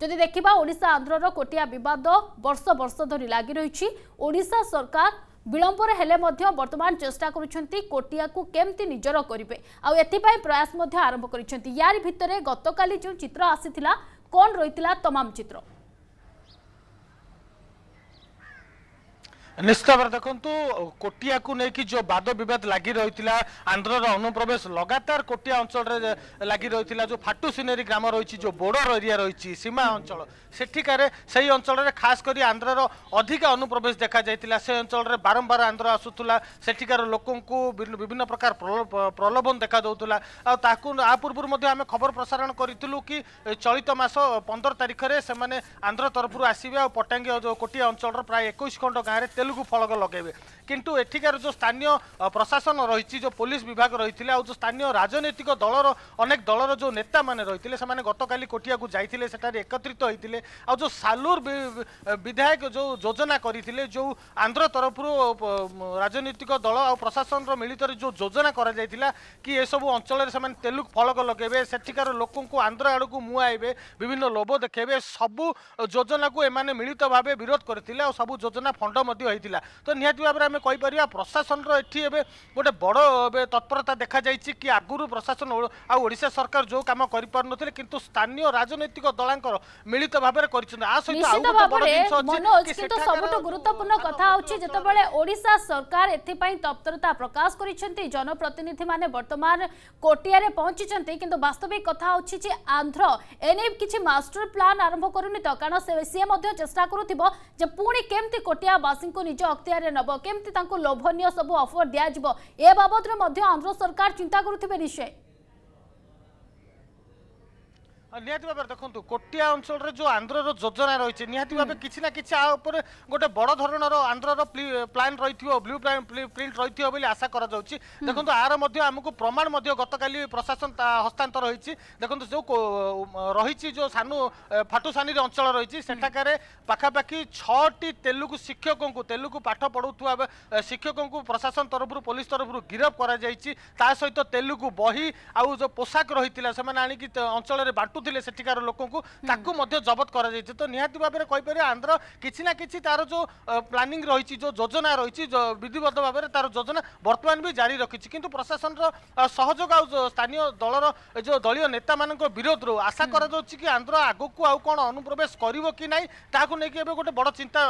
যদি দেখিবা ওড়িশা আন্ধ্রর কোটিয়া বিবাদ বর্ষ বর্ষ ধরি লাগি রয়েছে ওড়িশা সরকার বিলম্বরে হলে মধ্যে বর্তমান চেষ্টা করছেন কোটিয়াকু কেমতি নিজর করবে আপাই প্রয়াস মধ্যে আরম্ভ করেছেন ইয়ার ভিতরে গতকালি যে চিত্র আসিলা কোন রয়েছে তমাম চিত্র ନିଶ୍ଚିତ ଭାବରେ ଦେଖନ୍ତୁ କୋଟିଆକୁ ନେଇକି ଯେଉଁ ବାଦ ବିବାଦ ଲାଗି ରହିଥିଲା ଆନ୍ଧ୍ରର ଅନୁପ୍ରବେଶ ଲଗାତାର କୋଟିଆ ଅଞ୍ଚଳରେ ଲାଗି ରହିଥିଲା ଯେଉଁ ଫାଟୁ ସିନେରୀ ଗ୍ରାମ ରହିଛି ଯେଉଁ ବୋର୍ଡର ଏରିଆ ରହିଛି ସୀମା ଅଞ୍ଚଳ ସେଠିକାରେ ସେହି ଅଞ୍ଚଳରେ ଖାସ କରି ଆନ୍ଧ୍ରର ଅଧିକା ଅନୁପ୍ରବେଶ ଦେଖାଯାଇଥିଲା ସେ ଅଞ୍ଚଳରେ ବାରମ୍ବାର ଆନ୍ଧ୍ର ଆସୁଥିଲା ସେଠିକାର ଲୋକଙ୍କୁ ବିଭିନ୍ନ ପ୍ରକାର ପ୍ରଲୋଭନ ଦେଖାଯାଉଥିଲା ଆଉ ତାକୁ ଆ ପୂର୍ବରୁ ମଧ୍ୟ ଆମେ ଖବର ପ୍ରସାରଣ କରିଥିଲୁ କି ଚଳିତ ମାସ ପନ୍ଦର ତାରିଖରେ ସେମାନେ ଆନ୍ଧ୍ର ତରଫରୁ ଆସିବେ ଆଉ ପଟାଙ୍ଗୀ କୋଟିଆ ଅଞ୍ଚଳର ପ୍ରାୟ ଏକୋଇଶ ଖଣ୍ଡ ଗାଁରେ ତେଲୁଗୁ ଫଳକ ଲଗାଇବେ କିନ୍ତୁ ଏଠିକାର ଯେଉଁ ସ୍ଥାନୀୟ ପ୍ରଶାସନ ରହିଛି ଯେଉଁ ପୋଲିସ ବିଭାଗ ରହିଥିଲେ ଆଉ ଯେଉଁ ସ୍ଥାନୀୟ ରାଜନୈତିକ ଦଳର ଅନେକ ଦଳର ଯେଉଁ ନେତାମାନେ ରହିଥିଲେ ସେମାନେ ଗତକାଲି କୋଟିଆକୁ ଯାଇଥିଲେ ସେଠାରେ ଏକତ୍ରିତ ହୋଇଥିଲେ ଆଉ ଯେଉଁ ସାଲୁର ବିଧାୟକ ଯେଉଁ ଯୋଜନା କରିଥିଲେ ଯେଉଁ ଆନ୍ଧ୍ର ତରଫରୁ ରାଜନୈତିକ ଦଳ ଆଉ ପ୍ରଶାସନର ମିଳିତରେ ଯେଉଁ ଯୋଜନା କରାଯାଇଥିଲା କି ଏସବୁ ଅଞ୍ଚଳରେ ସେମାନେ ତେଲୁଗୁ ଫଳକ ଲଗାଇବେ ସେଠିକାର ଲୋକଙ୍କୁ ଆନ୍ଧ୍ର ଆଡ଼କୁ ମୁହାଇବେ ବିଭିନ୍ନ ଲୋଭ ଦେଖାଇବେ ସବୁ ଯୋଜନାକୁ ଏମାନେ ମିଳିତ ଭାବେ ବିରୋଧ କରିଥିଲେ ଆଉ ସବୁ ଯୋଜନା ଫଣ୍ଡ ମଧ୍ୟ ହୋଇଥିଲା ତ ନିହାତି ଭାବରେ ଆମେ କହିପାରିବା ପ୍ରଶାସନର ଏଠି ଏବେ ଗୋଟେ ବଡ଼ ଏବେ ତତ୍ପରତା ଦେଖାଯାଇଛି କି ଆଗରୁ ପ୍ରଶାସନ ଆଉ ଓଡ଼ିଶା ସରକାର ଯେଉଁ କାମ କରିପାରୁନଥିଲେ କିନ୍ତୁ ସ୍ଥାନୀୟ ରାଜନୈତିକ ଦଳଙ୍କର ମିଳିତ ଭାବରେ କରିଛନ୍ତି ଆ ସହିତ ସବୁଠୁ ଗୁରୁତ୍ୱପୂର୍ଣ୍ଣ କଥା ହେଉଛି ଯେତେବେଳେ ଓଡ଼ିଶା ସରକାର ଏଥିପାଇଁ ତତ୍ପରତା ପ୍ରକାଶ କରିଛନ୍ତି ଜନପ୍ରତିନିଧି ମାନେ ବର୍ତ୍ତମାନ କୋଟିଆରେ ପହଞ୍ଚିଛନ୍ତି କିନ୍ତୁ ବାସ୍ତବିକ କଥା ହେଉଛି ଯେ ଆନ୍ଧ୍ର এনে কিছু মাস্টার প্লান আরম্ভ করুনি তো কারণ সে মধ্য চেষ্টা করুব যে পুঁ কেমতি কোটিয়াবাসী ନିଜ ଅକ୍ତିଆରରେ ନେବ କେମିତି ତାଙ୍କୁ ଲୋଭନୀୟ ସବୁ ଅଫର୍ ଦିଆଯିବ ଏ ବାବଦରେ ମଧ୍ୟ ଆନ୍ଧ୍ର ସରକାର ଚିନ୍ତା କରୁଥିବେ ନିଶ୍ଚୟ ନିହାତି ଭାବରେ ଦେଖନ୍ତୁ କୋଟିଆ ଅଞ୍ଚଳରେ ଯେଉଁ ଆନ୍ଧ୍ରର ଯୋଜନା ରହିଛି ନିହାତି ଭାବେ କିଛି ନା କିଛି ଆ ଉପରେ ଗୋଟେ ବଡ଼ ଧରଣର ଆନ୍ଧ୍ରର ପ୍ଲାନ୍ ରହିଥିବ ବ୍ଲୁ ପ୍ରିଣ୍ଟ ରହିଥିବ ବୋଲି ଆଶା କରାଯାଉଛି ଦେଖନ୍ତୁ ଆର ମଧ୍ୟ ଆମକୁ ପ୍ରମାଣ ମଧ୍ୟ ଗତକାଲି ପ୍ରଶାସନ ହସ୍ତାନ୍ତର ହୋଇଛି ଦେଖନ୍ତୁ ଯେଉଁ ରହିଛି ଯେଉଁ ସାନୁ ଫାଟୁସାନିର ଅଞ୍ଚଳ ରହିଛି ସେଠାକାରେ ପାଖାପାଖି ଛଅଟି ତେଲୁଗୁ ଶିକ୍ଷକଙ୍କୁ ତେଲୁଗୁ ପାଠ ପଢ଼ୁଥିବା ଶିକ୍ଷକଙ୍କୁ ପ୍ରଶାସନ ତରଫରୁ ପୋଲିସ ତରଫରୁ ଗିରଫ କରାଯାଇଛି ତା ସହିତ ତେଲୁଗୁ ବହି ଆଉ ଯେଉଁ ପୋଷାକ ରହିଥିଲା ସେମାନେ ଆଣିକି ଅଞ୍ଚଳରେ ବାଣ୍ଟୁ ରଖୁଥିଲେ ସେଠିକାର ଲୋକଙ୍କୁ ତାକୁ ମଧ୍ୟ ଜବତ କରାଯାଇଛି ତ ନିହାତି ଭାବରେ କହିପାରିବେ ଆନ୍ଧ୍ର କିଛି ନା କିଛି ତାର ଯେଉଁ ପ୍ଲାନିଂ ରହିଛି ଯେଉଁ ଯୋଜନା ରହିଛି ବିଧିବଦ୍ଧ ଭାବରେ ତାର ଯୋଜନା ବର୍ତ୍ତମାନ ବି ଜାରି ରଖିଛି କିନ୍ତୁ ପ୍ରଶାସନର ସହଯୋଗ ଆଉ ସ୍ଥାନୀୟ ଦଳର ଯେଉଁ ଦଳୀୟ ନେତାମାନଙ୍କ ବିରୋଧରୁ ଆଶା କରାଯାଉଛି କି ଆନ୍ଧ୍ର ଆଗକୁ ଆଉ କ'ଣ ଅନୁପ୍ରବେଶ କରିବ କି ନାହିଁ ତାହାକୁ ନେଇକି ଏବେ ଗୋଟେ ବଡ଼ ଚିନ୍ତା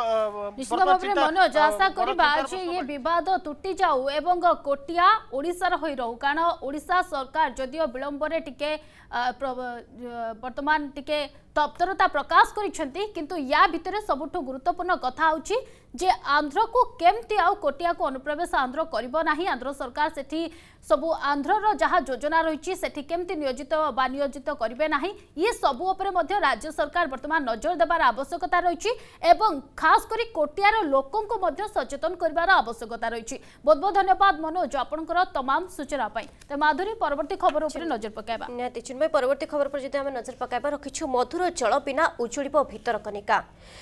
ମନୋଜ ଆଶା କରିବା ଯେ ଇଏ ବିବାଦ ତୁଟି ଯାଉ ଏବଂ କୋଟିଆ ଓଡ଼ିଶାର ହୋଇ ରହୁ କାରଣ ଓଡ଼ିଶା ସରକାର ଯଦିଓ ବିଳମ୍ବରେ ଟିକେ ବର୍ତ୍ତମାନ ଟିକେ তপ্তরতা প্রকাশ করেছেন কিন্তু ইয়া ভিতরে সবুঠু গুরুত্বপূর্ণ কথা হচ্ছে যে আন্ধ্রকু কেমতি আউ কোটিয়াকু অনুপ্রবেশ আন্ধ্র করব না আন্ধ্র সরকার সেটি সবু আন্ধ্রর যা যোজনা রয়েছে সেটি কেমতি নিয়োজিত বা নিয়োজিত করবে না ইয়ে সবু উপরে মধ্যে রাজ্য সরকার বর্তমান নজর দেবার আবশ্যকতা রয়েছে এবং খাস করে কোটিয়ার লোকঙ্ মধ্যে সচেতন করবার আবশ্যকতা রয়েছে বহুত বহুত ধন্যবাদ মনোজ আপনার তমাম সূচনা তেমন মাধুরী পরবর্তী খবর উপরে নজর পকাইবা নিহতি চিন্ময় পরবর্তী খবর উপরে যদি আমি নজর পকাইবা রকিছু মধুর ଗୃହ ଜଳ ବିନା ଉଜୁଡ଼ିବ ଭିତରକନିକା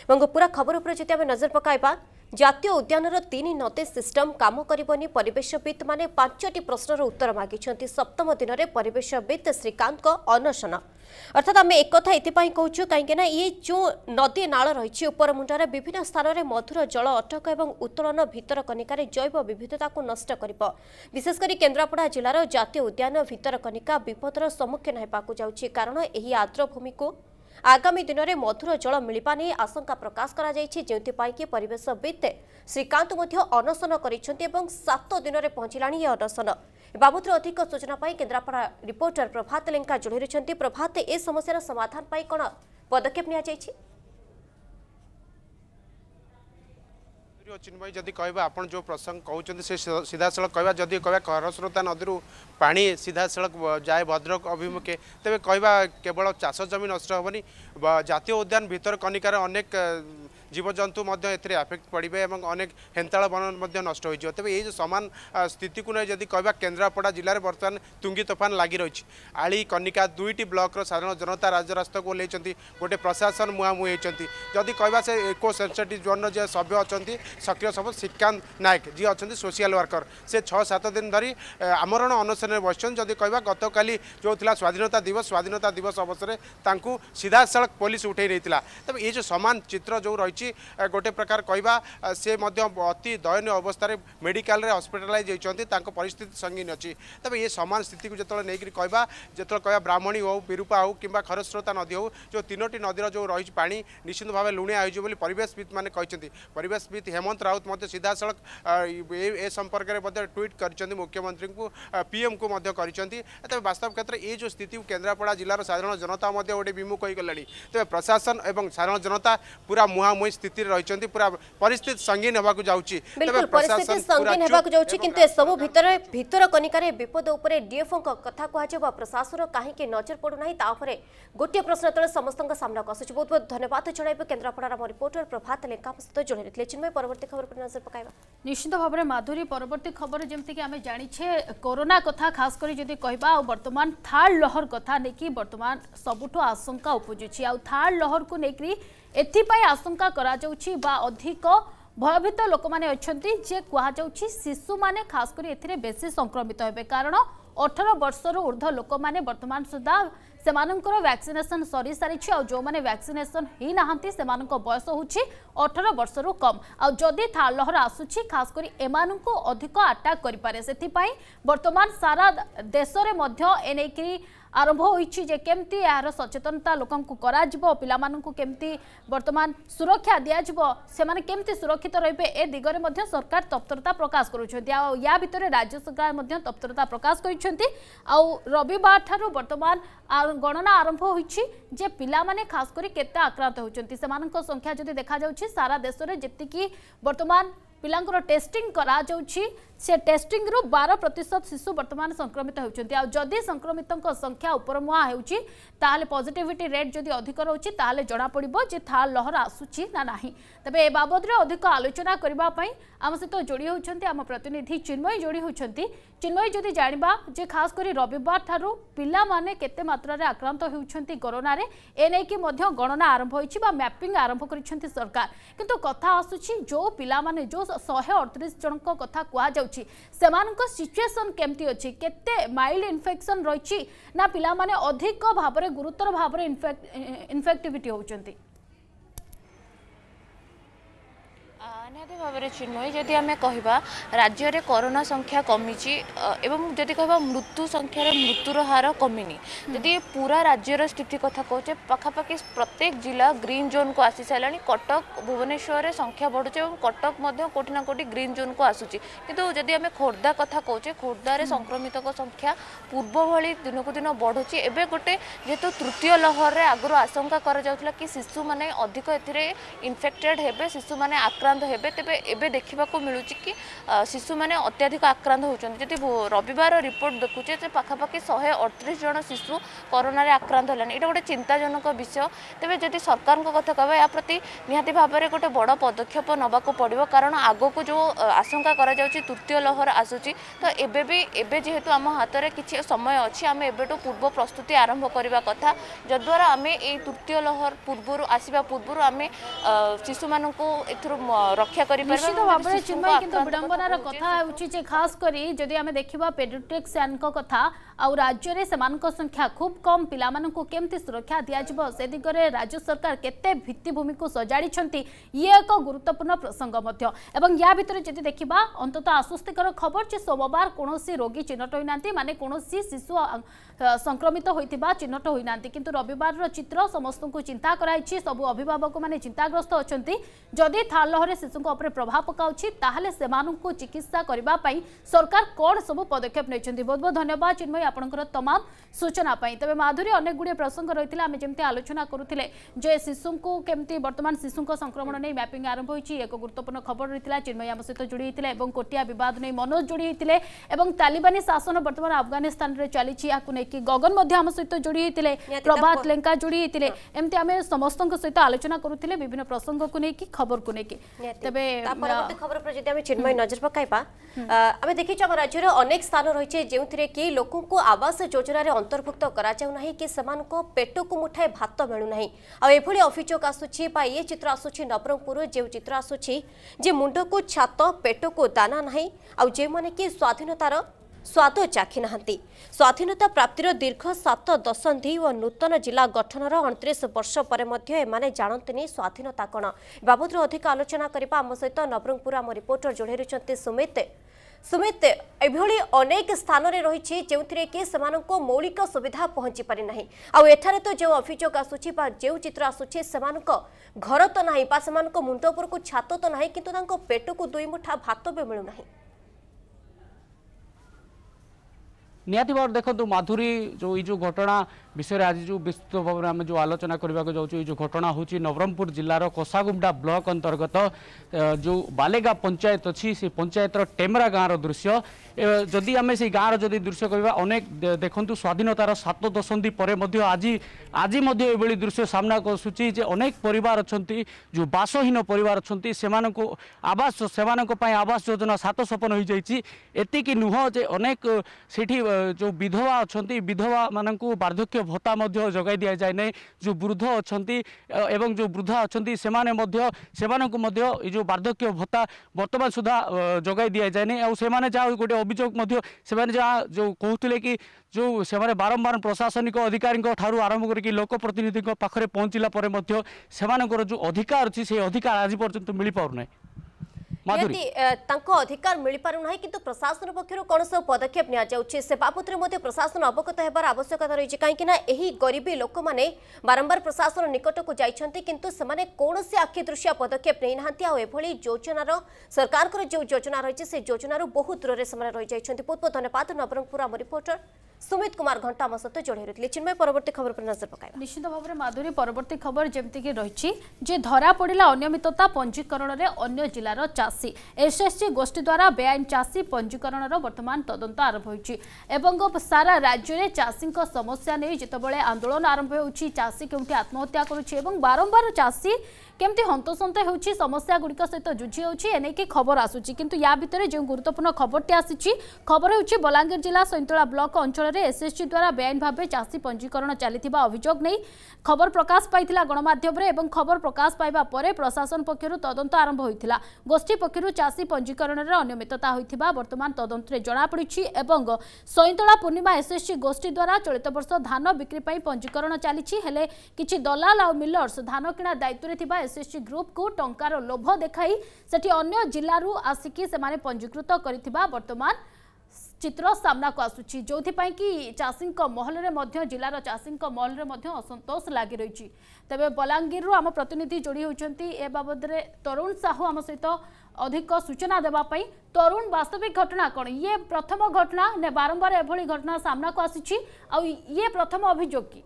ଏବଂ ପୁରା ଖବର ଉପରେ ଯଦି ଆମେ ନଜର ପକାଇବା ଜାତୀୟ ଉଦ୍ୟାନର ତିନି ନଦୀ ସିଷ୍ଟମ କାମ କରିବନି ପରିବେଶବିତ୍ମାନେ ପାଞ୍ଚଟି ପ୍ରଶ୍ନର ଉତ୍ତର ମାଗିଛନ୍ତି ସପ୍ତମ ଦିନରେ ପରିବେଶବିତ୍ ଶ୍ରୀକାନ୍ତଙ୍କ ଅନଶନ ଅର୍ଥାତ୍ ଆମେ ଏକଥା ଏଥିପାଇଁ କହୁଛୁ କାହିଁକିନା ଇଏ ଯେଉଁ ନଦୀ ନାଳ ରହିଛି ଉପର ମୁଣ୍ଡରେ ବିଭିନ୍ନ ସ୍ଥାନରେ ମଧୁର ଜଳ ଅଟକ ଏବଂ ଉତ୍ତୋଳନ ଭିତରକନିକାରେ ଜୈବ ବିବିଧତାକୁ ନଷ୍ଟ କରିବ ବିଶେଷ କରି କେନ୍ଦ୍ରାପଡ଼ା ଜିଲ୍ଲାର ଜାତୀୟ ଉଦ୍ୟାନ ଭିତରକନିକା ବିପଦର ସମ୍ମୁଖୀନ ହେବାକୁ ଯାଉଛି କାରଣ ଏହି ଆଦ୍ରଭୂମିକୁ ଆଗାମୀ ଦିନରେ ମଧୁର ଜଳ ମିଳିବା ନେଇ ଆଶଙ୍କା ପ୍ରକାଶ କରାଯାଇଛି ଯେଉଁଥିପାଇଁ କି ପରିବେଶବିତ୍ ଶ୍ରୀକାନ୍ତ ମଧ୍ୟ ଅନଶନ କରିଛନ୍ତି ଏବଂ ସାତ ଦିନରେ ପହଞ୍ଚିଲାଣି ଏ ଅନଶନ ଏ ବାବଦରେ ଅଧିକ ସୂଚନା ପାଇଁ କେନ୍ଦ୍ରାପଡ଼ା ରିପୋର୍ଟର ପ୍ରଭାତ ଲେଙ୍କା ଜଣାଇଛନ୍ତି ପ୍ରଭାତ ଏ ସମସ୍ୟାର ସମାଧାନ ପାଇଁ କ'ଣ ପଦକ୍ଷେପ ନିଆଯାଇଛି ଅଚିନ୍ ଭାଇ ଯଦି କହିବେ ଆପଣ ଯେଉଁ ପ୍ରସଙ୍ଗ କହୁଛନ୍ତି ସେ ସିଧାସଳଖ କହିବା ଯଦି କହିବା ଖରସ୍ରୋତା ନଦୀରୁ ପାଣି ସିଧାସଳଖ ଯାଏ ଭଦ୍ରକ ଅଭିମୁଖେ ତେବେ କହିବା କେବଳ ଚାଷ ଜମି ନଷ୍ଟ ହେବନି ଜାତୀୟ ଉଦ୍ୟାନ ଭିତରକନିକାରେ ଅନେକ जीव जन्तुमा एफेक्ट पढि अनेक हेन्ताल बन नष्ट समान स्थिति नै जुन कहि केन्द्रापडा जिल्ला बर्तमान तुङ्गी तोफान लागिरहेछ कनिका दुईटी दुई ब्लक्र साधारण जनता राजरास्ताको ओहै गोटे प्रशासन मुहामुही जिम्मि से इको जे सभ्य जभ्य सक्रिय सभ्य श्रीका नायक जिल्ला सोसिया वर्कर सि छ धरी आमरण अनुसन्धान बसिचन गतकाली जो थिला स्वाधीनता दिवस स्वाधीनता दिवस अवसरमा सिधासल सडक उठै नै छ तपाईँ एउटा समान चित्र जो रहेछ ହେଉଛି ଗୋଟେ ପ୍ରକାର କହିବା ସେ ମଧ୍ୟ ଅତି ଦୟନୀୟ ଅବସ୍ଥାରେ ମେଡ଼ିକାଲରେ ହସ୍ପିଟାଲାଇଜ୍ ହେଇଛନ୍ତି ତାଙ୍କ ପରିସ୍ଥିତି ସଙ୍ଗୀନ ଅଛି ତେବେ ଏ ସମାନ ସ୍ଥିତିକୁ ଯେତେବେଳେ ନେଇକରି କହିବା ଯେତେବେଳେ କହିବା ବ୍ରାହ୍ମଣୀ ହେଉ ବିରୁପା ହେଉ କିମ୍ବା ଖରସ୍ରୋତା ନଦୀ ହେଉ ଯେଉଁ ତିନୋଟି ନଦୀର ଯେଉଁ ରହିଛି ପାଣି ନିଶ୍ଚିନ୍ତ ଭାବେ ଲୁଣିଆ ହୋଇଯିବ ବୋଲି ପରିବେଶବିତ୍ମାନେ କହିଛନ୍ତି ପରିବେଶବିତ୍ ହେମନ୍ତ ରାଉତ ମଧ୍ୟ ସିଧାସଳଖ ଏ ସମ୍ପର୍କରେ ମଧ୍ୟ ଟ୍ୱିଟ୍ କରିଛନ୍ତି ମୁଖ୍ୟମନ୍ତ୍ରୀଙ୍କୁ ପିଏମ୍କୁ ମଧ୍ୟ କରିଛନ୍ତି ତେବେ ବାସ୍ତବ କ୍ଷେତ୍ରରେ ଏ ଯେଉଁ ସ୍ଥିତିକୁ କେନ୍ଦ୍ରାପଡ଼ା ଜିଲ୍ଲାର ସାଧାରଣ ଜନତା ମଧ୍ୟ ଗୋଟେ ବିମୁଖ ହୋଇଗଲେଣି ତେବେ ପ୍ରଶାସନ ଏବଂ ସାଧାରଣ ଜନତା ପୁରା ମୁହାଁମୁହିଁ स्थिति रही पूरा परिस्थिति संगीन होगा जाऊँगी बिल्कुल परिस्थिति संगीन होगा जाऊँगी किंतु एसबू भर भर कनिकार विपद उपर डीएफओ कथा कह प्रशासन कहीं नजर पड़ूना तापर गोटे प्रश्न तले समस्त सामना आसूँ बहुत बहुत धन्यवाद जनइबू केन्द्रापड़ार आम रिपोर्टर प्रभात लेखा सहित जोड़ी रही चिन्मय परवर्त खबर पर नजर पकाइबा निश्चित भाव माधुरी परवर्त खबर जमीक आम जाचे कोरोना कथा खास कर बर्तमान थार्ड लहर कथा नहीं बर्तमान सबुठ आशंका उपजुची आ थार्ड लहर को लेकर ଏଥିପାଇଁ ଆଶଙ୍କା କରାଯାଉଛି ବା ଅଧିକ ଭୟଭୀତ ଲୋକମାନେ ଅଛନ୍ତି ଯେ କୁହାଯାଉଛି ଶିଶୁମାନେ ଖାସ କରି ଏଥିରେ ବେଶୀ ସଂକ୍ରମିତ ହେବେ କାରଣ ଅଠର ବର୍ଷରୁ ଉର୍ଦ୍ଧ୍ୱ ଲୋକମାନେ ବର୍ତ୍ତମାନ ସୁଦ୍ଧା ସେମାନଙ୍କର ଭ୍ୟାକ୍ସିନେସନ୍ ସରିସାରିଛି ଆଉ ଯେଉଁମାନେ ଭ୍ୟାକ୍ସିନେସନ୍ ହେଇନାହାନ୍ତି ସେମାନଙ୍କ ବୟସ ହେଉଛି ଅଠର ବର୍ଷରୁ କମ୍ ଆଉ ଯଦି ଲହର ଆସୁଛି ଖାସ କରି ଏମାନଙ୍କୁ ଅଧିକ ଆଟାକ୍ କରିପାରେ ସେଥିପାଇଁ ବର୍ତ୍ତମାନ ସାରା ଦେଶରେ ମଧ୍ୟ ଏନେଇକିରି ଆରମ୍ଭ ହୋଇଛି ଯେ କେମିତି ଏହାର ସଚେତନତା ଲୋକଙ୍କୁ କରାଯିବ ପିଲାମାନଙ୍କୁ କେମିତି ବର୍ତ୍ତମାନ ସୁରକ୍ଷା ଦିଆଯିବ ସେମାନେ କେମିତି ସୁରକ୍ଷିତ ରହିବେ ଏ ଦିଗରେ ମଧ୍ୟ ସରକାର ତତ୍ପରତା ପ୍ରକାଶ କରୁଛନ୍ତି ଆଉ ୟା ଭିତରେ ରାଜ୍ୟ ସରକାର ମଧ୍ୟ ତତ୍ପରତା ପ୍ରକାଶ କରିଛନ୍ତି ଆଉ ରବିବାର ଠାରୁ ବର୍ତ୍ତମାନ ଗଣନା ଆରମ୍ଭ ହୋଇଛି ଯେ ପିଲାମାନେ ଖାସ୍ କରି କେତେ ଆକ୍ରାନ୍ତ ହେଉଛନ୍ତି ସେମାନଙ୍କ ସଂଖ୍ୟା ଯଦି ଦେଖାଯାଉଛି ସାରା ଦେଶରେ ଯେତିକି ବର୍ତ୍ତମାନ पिला टेस्टिंग करा से टेस्टिंग रु बार प्रतिशत शिशु बर्तमान संक्रमित होती आदि संक्रमित संख्या उपर उपरमुहा होती पजिटिट रेट जदि अधिक रोचे तेल जनापड़ब जो था लहर आसूरी ना ना तेज ए बाबद अधिक आलोचना करने आम सहित जोड़ी होम प्रतिनिधि चिन्मय जोड़ी होती चिन्मय जदि जाणवा जे खासकर रविवार ठार् मात्रा मात्र आक्रांत होती करोन एने की गणना आरंभ हो मैपिंग आरंभ कर सरकार कितु कथ आसूरी जो पिला जो ଶହେ ଅଠତିରିଶ ଜଣଙ୍କ କଥା କୁହାଯାଉଛି ସେମାନଙ୍କ ସିଚୁଏସନ୍ କେମିତି ଅଛି କେତେ ମାଇଲ୍ଡ ଇନଫେକ୍ସନ୍ ରହିଛି ନା ପିଲାମାନେ ଅଧିକ ଭାବରେ ଗୁରୁତର ଭାବରେ ଇନଫେକ୍ଟିଭିଟି ହେଉଛନ୍ତି ନିହାତି ଭାବରେ ଚିନ୍ମୟୀ ଯଦି ଆମେ କହିବା ରାଜ୍ୟରେ କରୋନା ସଂଖ୍ୟା କମିଛି ଏବଂ ଯଦି କହିବା ମୃତ୍ୟୁ ସଂଖ୍ୟାରେ ମୃତ୍ୟୁର ହାର କମିନି ଯଦି ପୁରା ରାଜ୍ୟର ସ୍ଥିତି କଥା କହୁଛେ ପାଖାପାଖି ପ୍ରତ୍ୟେକ ଜିଲ୍ଲା ଗ୍ରୀନ୍ ଜୋନ୍କୁ ଆସିସାରିଲାଣି କଟକ ଭୁବନେଶ୍ୱରରେ ସଂଖ୍ୟା ବଢ଼ୁଛି ଏବଂ କଟକ ମଧ୍ୟ କେଉଁଠି ନା କେଉଁଠି ଗ୍ରୀନ୍ ଜୋନ୍କୁ ଆସୁଛି କିନ୍ତୁ ଯଦି ଆମେ ଖୋର୍ଦ୍ଧା କଥା କହୁଛେ ଖୋର୍ଦ୍ଧାରେ ସଂକ୍ରମିତଙ୍କ ସଂଖ୍ୟା ପୂର୍ବ ଭଳି ଦିନକୁ ଦିନ ବଢ଼ୁଛି ଏବେ ଗୋଟେ ଯେହେତୁ ତୃତୀୟ ଲହରରେ ଆଗରୁ ଆଶଙ୍କା କରାଯାଉଥିଲା କି ଶିଶୁମାନେ ଅଧିକ ଏଥିରେ ଇନଫେକ୍ଟେଡ୍ ହେବେ ଶିଶୁମାନେ ଆକ୍ରାନ୍ତ ଆକ୍ରାନ୍ତ ହେବେ ତେବେ ଏବେ ଦେଖିବାକୁ ମିଳୁଛି କି ଶିଶୁମାନେ ଅତ୍ୟଧିକ ଆକ୍ରାନ୍ତ ହେଉଛନ୍ତି ଯଦି ରବିବାର ରିପୋର୍ଟ ଦେଖୁଛେ ଯେ ପାଖାପାଖି ଶହେ ଅଠତିରିଶ ଜଣ ଶିଶୁ କରୋନାରେ ଆକ୍ରାନ୍ତ ହେଲେଣି ଏଇଟା ଗୋଟେ ଚିନ୍ତାଜନକ ବିଷୟ ତେବେ ଯଦି ସରକାରଙ୍କ କଥା କହିବା ଏହା ପ୍ରତି ନିହାତି ଭାବରେ ଗୋଟେ ବଡ଼ ପଦକ୍ଷେପ ନେବାକୁ ପଡ଼ିବ କାରଣ ଆଗକୁ ଯେଉଁ ଆଶଙ୍କା କରାଯାଉଛି ତୃତୀୟ ଲହର ଆସୁଛି ତ ଏବେ ବି ଏବେ ଯେହେତୁ ଆମ ହାତରେ କିଛି ସମୟ ଅଛି ଆମେ ଏବେଠୁ ପୂର୍ବ ପ୍ରସ୍ତୁତି ଆରମ୍ଭ କରିବା କଥା ଯଦ୍ୱାରା ଆମେ ଏଇ ତୃତୀୟ ଲହର ପୂର୍ବରୁ ଆସିବା ପୂର୍ବରୁ ଆମେ ଶିଶୁମାନଙ୍କୁ ଏଥିରୁ রক্ষা করে নিশ্চিত ভাবে চিন্ময় কিন্তু বিড়ম্বনার কথা হচ্ছে যে খাস করে যদি আমি দেখিবা পেডিট্রিক্স স্যানক কথা আউ রাজ্যরে সেমানক সংখ্যা খুব কম পিলামানকু কেমতি সুরক্ষা দিয়াযিব সে দিগরে রাজ্য সরকার কেতে ভিত্তিভূমিকু সজাড়িছন্তি ইয়ে এক গুরুত্বপূর্ণ প্রসঙ্গ মধ্য এবং ইয়া ভিতরে যদি দেখিবা অন্তত আশ্বস্তিকর খবর যে সোমবার কোনসি রোগী চিহ্নট হইনাহান্তি মানে কোনসি শিশু সংক্রমিত হইতিবা চিহ্নট হইনাহান্তি কিন্তু রবিবারর চিত্র সমস্তଙ୍କୁ চিন্তা করাইছি সবু অভিভাবক মানে চিন্তাগ্রস্ত অছন্তি যদি থালহরে ଭାବରେ ଶିଶୁଙ୍କ ଉପରେ ପ୍ରଭାବ ପକାଉଛି ତାହେଲେ ସେମାନଙ୍କୁ ଚିକିତ୍ସା କରିବା ପାଇଁ ସରକାର କ'ଣ ସବୁ ପଦକ୍ଷେପ ନେଇଛନ୍ତି ବହୁତ ବହୁତ ଧନ୍ୟବାଦ ଚିନ୍ମୟୀ ଆପଣଙ୍କର ତମାମ ସୂଚନା ପାଇଁ ତେବେ ମାଧୁରୀ ଅନେକ ଗୁଡ଼ିଏ ପ୍ରସଙ୍ଗ ରହିଥିଲା ଆମେ ଯେମିତି ଆଲୋଚନା କରୁଥିଲେ ଯେ ଶିଶୁଙ୍କୁ କେମିତି ବର୍ତ୍ତମାନ ଶିଶୁଙ୍କ ସଂକ୍ରମଣ ନେଇ ମ୍ୟାପିଂ ଆରମ୍ଭ ହୋଇଛି ଏକ ଗୁରୁତ୍ୱପୂର୍ଣ୍ଣ ଖବର ରହିଥିଲା ଚିନ୍ମୟୀ ଆମ ସହିତ ଯୋଡ଼ି ହୋଇଥିଲେ ଏବଂ କୋଟିଆ ବିବାଦ ନେଇ ମନୋଜ ଯୋଡ଼ି ହୋଇଥିଲେ ଏବଂ ତାଲିବାନୀ ଶାସନ ବର୍ତ୍ତମାନ ଆଫଗାନିସ୍ତାନରେ ଚାଲିଛି ଏହାକୁ ନେଇକି ଗଗନ ମଧ୍ୟ ଆମ ସହିତ ଯୋଡ଼ି ହୋଇଥିଲେ ପ୍ରଭାତ ଲେଙ୍କା ଯୋଡ଼ି ହୋଇଥିଲେ ଏମିତି ଆମେ ସମସ୍ତଙ୍କ ସହିତ ଆଲୋଚନା କରୁଥିଲେ ବିଭିନ୍ନ ପ୍ରସଙ୍ଗକୁ ନେଇକି ଖବରକୁ ନେଇକି তবে পরবর্তী খবর উপরে যদি আমি চিন্ময় নজর পকাইবা আমি দেখিছ আমার রাজ্যের অনেক স্থান রয়েছে যে লোক আবাস যোজনার অন্তর্ভুক্ত করা যাও না কি সে পেটকু মুঠায় ভাত মিলু না আভি অভিযোগ আসুচি বা ইয়ে চিত্র আসুচি নবরঙ্গপুর যে চিত্র আসুচি যে মুন্ডকু ছাত পেটকু দানা না আউ যে স্বাধীনতার ସ୍ୱାଦ ଚାଖି ନାହାନ୍ତି ସ୍ୱାଧୀନତା ପ୍ରାପ୍ତିର ଦୀର୍ଘ ସାତ ଦଶନ୍ଧି ଓ ନୂତନ ଜିଲ୍ଲା ଗଠନର ଅଣତିରିଶ ବର୍ଷ ପରେ ମଧ୍ୟ ଏମାନେ ଜାଣନ୍ତିନି ସ୍ୱାଧୀନତା କ'ଣ ବାବଦରୁ ଅଧିକ ଆଲୋଚନା କରିବା ଆମ ସହିତ ନବରଙ୍ଗପୁର ଆମ ରିପୋର୍ଟର ଜଣାଇଛନ୍ତି ସୁମିତ ସୁମିତ ଏଭଳି ଅନେକ ସ୍ଥାନରେ ରହିଛି ଯେଉଁଥିରେ କି ସେମାନଙ୍କୁ ମୌଳିକ ସୁବିଧା ପହଞ୍ଚି ପାରିନାହିଁ ଆଉ ଏଠାରେ ତ ଯେଉଁ ଅଭିଯୋଗ ଆସୁଛି ବା ଯେଉଁ ଚିତ୍ର ଆସୁଛି ସେମାନଙ୍କ ଘର ତ ନାହିଁ ବା ସେମାନଙ୍କ ମୁଣ୍ଡ ଉପରକୁ ଛାତ ତ ନାହିଁ କିନ୍ତୁ ତାଙ୍କ ପେଟକୁ ଦୁଇ ମୁଠା ଭାତ ବି ମିଳୁନାହିଁ ନିହାତି ଭାବରେ ଦେଖନ୍ତୁ ମାଧୁରୀ ଯେଉଁ ଏଇ ଯେଉଁ ଘଟଣା বিষয়ে আজ যে বিস্তৃত ভাবে আমি যে আলোচনা করা যাচ্ছি এই যে ঘটনা হচ্ছে নবরঙ্গপুর জেলার কষাগুমডা ব্লক অন্তর্গত যে বালেগা পঞ্চায়েত অছি সে পঞ্চায়েতর টেমরা গাঁর দৃশ্য যদি আমি সেই গাঁর যদি দৃশ্য কহা অনেক দেখুন স্বাধীনতার সাত দশন্ধি পরে আজ আজ এইভাবে দৃশ্য সামনা আসুচি যে অনেক পরিবার অনেক যে বাসহীন পরিবার অনেক সে আবাস সে আবাস যোজনা সাত সপন হয়ে যাই এতিকি নুহ যে অনেক সেটি যে বিধবা অনেক বিধবা মানুষ বার্ধক্য ଭତ୍ତା ମଧ୍ୟ ଯୋଗାଇ ଦିଆଯାଇ ନାହିଁ ଯେଉଁ ବୃଦ୍ଧ ଅଛନ୍ତି ଏବଂ ଯେଉଁ ବୃଦ୍ଧା ଅଛନ୍ତି ସେମାନେ ମଧ୍ୟ ସେମାନଙ୍କୁ ମଧ୍ୟ ଏ ଯେଉଁ ବାର୍ଦ୍ଧକ୍ୟ ଭତ୍ତା ବର୍ତ୍ତମାନ ସୁଦ୍ଧା ଯୋଗାଇ ଦିଆଯାଇ ନାହିଁ ଆଉ ସେମାନେ ଯାହା ଗୋଟେ ଅଭିଯୋଗ ମଧ୍ୟ ସେମାନେ ଯାହା ଯେଉଁ କହୁଥିଲେ କି ଯେଉଁ ସେମାନେ ବାରମ୍ବାର ପ୍ରଶାସନିକ ଅଧିକାରୀଙ୍କ ଠାରୁ ଆରମ୍ଭ କରିକି ଲୋକପ୍ରତିନିଧିଙ୍କ ପାଖରେ ପହଞ୍ଚିଲା ପରେ ମଧ୍ୟ ସେମାନଙ୍କର ଯେଉଁ ଅଧିକାର ଅଛି ସେ ଅଧିକାର ଆଜି ପର୍ଯ୍ୟନ୍ତ ମିଳିପାରୁନାହିଁ মাধুরী তাঙ্ক অধিকার মিলি পারু না কিন্তু প্রশাসন পক্ষরু কোন সব পদক্ষেপ নিয়া যাচ্ছে সে বাবদরে মধ্যে প্রশাসন অবগত হেবার আবশ্যকতা রয়েছে কাইকি না এই গরিবী লোক মানে বারম্বার প্রশাসন নিকটকু যাইছন্তি কিন্তু সেমানে কোনসি আখি দৃশ্যিয়া পদক্ষেপ নেই নাহান্তি আও এভলি যোজনার সরকারকর যে যোজনা রয়েছে সে যোজনার বহু দূরে সেমানে রয়ে যাইছন্তি বহুত বহুত ধন্যবাদ নবরঙ্গপুর আমার রিপোর্টর সুমিত কুমার ঘণ্টা আমার সহ যোড়াই রয়েছে চিন্ময় পরবর্তী খবর উপরে নজর পকাইবা নিশ্চিত ভাবে মাধুরী পরবর্তী খবর যেমিতিকি রয়েছে যে ধরা পড়া অনিয়মিততা পঞ্জীকরণের অন্য জেলার চাষী এসএসসি গোষ্ঠী দ্বারা বেআইন চাষী পঞ্জীকরণের বর্তমান তদন্ত আরম্ভ হয়েছে এবং সারা রাজ্যের চাষী সমস্যা নিয়ে যেতবে আন্দোলন আরম্ভ হচ্ছে চাষী কেউটি আত্মহত্যা করছে এবং বারম্বার চাষী কেমতি হন্তসন্ত হচ্ছে সমস্যাগুড়ি সহ যুঝি হচ্ছে এনেকি খবর আসুচি কিন্তু ইয়া ভিতরে যে গুরুত্বপূর্ণ খবরটি আসিছি খবর হচ্ছে বলাঙ্গীর জেলা সৈন্তলা ব্লক অঞ্চলের এসএসজি দ্বারা বেআইন ভাবে চাষী পঞ্জীকরণ চাল অভিযোগ নেই খবর প্রকাশ পাই গণমাধ্যমে এবং খবর প্রকাশ পাইবা পরে প্রশাসন পক্ষ তদন্ত আরম্ভ হয়েছিল গোষ্ঠী পক্ষ চাষী পঞ্জীকরণের অনিয়মিততা হয়েছে বর্তমান তদন্তের জনাপড়ি এবং সৈন্তলা পূর্ণিমা এসএসজি গোষ্ঠী দ্বারা চলিত বর্ষ ধান বিক্রি পঞ্জীকরণ চালছে হলে কিছু দলাল আউ মিলর্স ধান কিণা দায়িত্বে ଏସ୍ଏସ୍ଜି ଗ୍ରୁପ୍କୁ ଟଙ୍କାର ଲୋଭ ଦେଖାଇ ସେଠି ଅନ୍ୟ ଜିଲ୍ଲାରୁ ଆସିକି ସେମାନେ ପଞ୍ଜୀକୃତ କରିଥିବା ବର୍ତ୍ତମାନ ଚିତ୍ର ସାମ୍ନାକୁ ଆସୁଛି ଯେଉଁଥିପାଇଁ କି ଚାଷୀଙ୍କ ମହଲରେ ମଧ୍ୟ ଜିଲ୍ଲାର ଚାଷୀଙ୍କ ମହଲରେ ମଧ୍ୟ ଅସନ୍ତୋଷ ଲାଗି ରହିଛି ତେବେ ବଲାଙ୍ଗୀରରୁ ଆମ ପ୍ରତିନିଧି ଯୋଡ଼ି ହେଉଛନ୍ତି ଏ ବାବଦରେ ତରୁଣ ସାହୁ ଆମ ସହିତ ଅଧିକ ସୂଚନା ଦେବା ପାଇଁ ତରୁଣ ବାସ୍ତବିକ ଘଟଣା କ'ଣ ଇଏ ପ୍ରଥମ ଘଟଣା ନା ବାରମ୍ବାର ଏଭଳି ଘଟଣା ସାମ୍ନାକୁ ଆସିଛି ଆଉ ଇଏ ପ୍ରଥମ ଅଭିଯୋଗ କି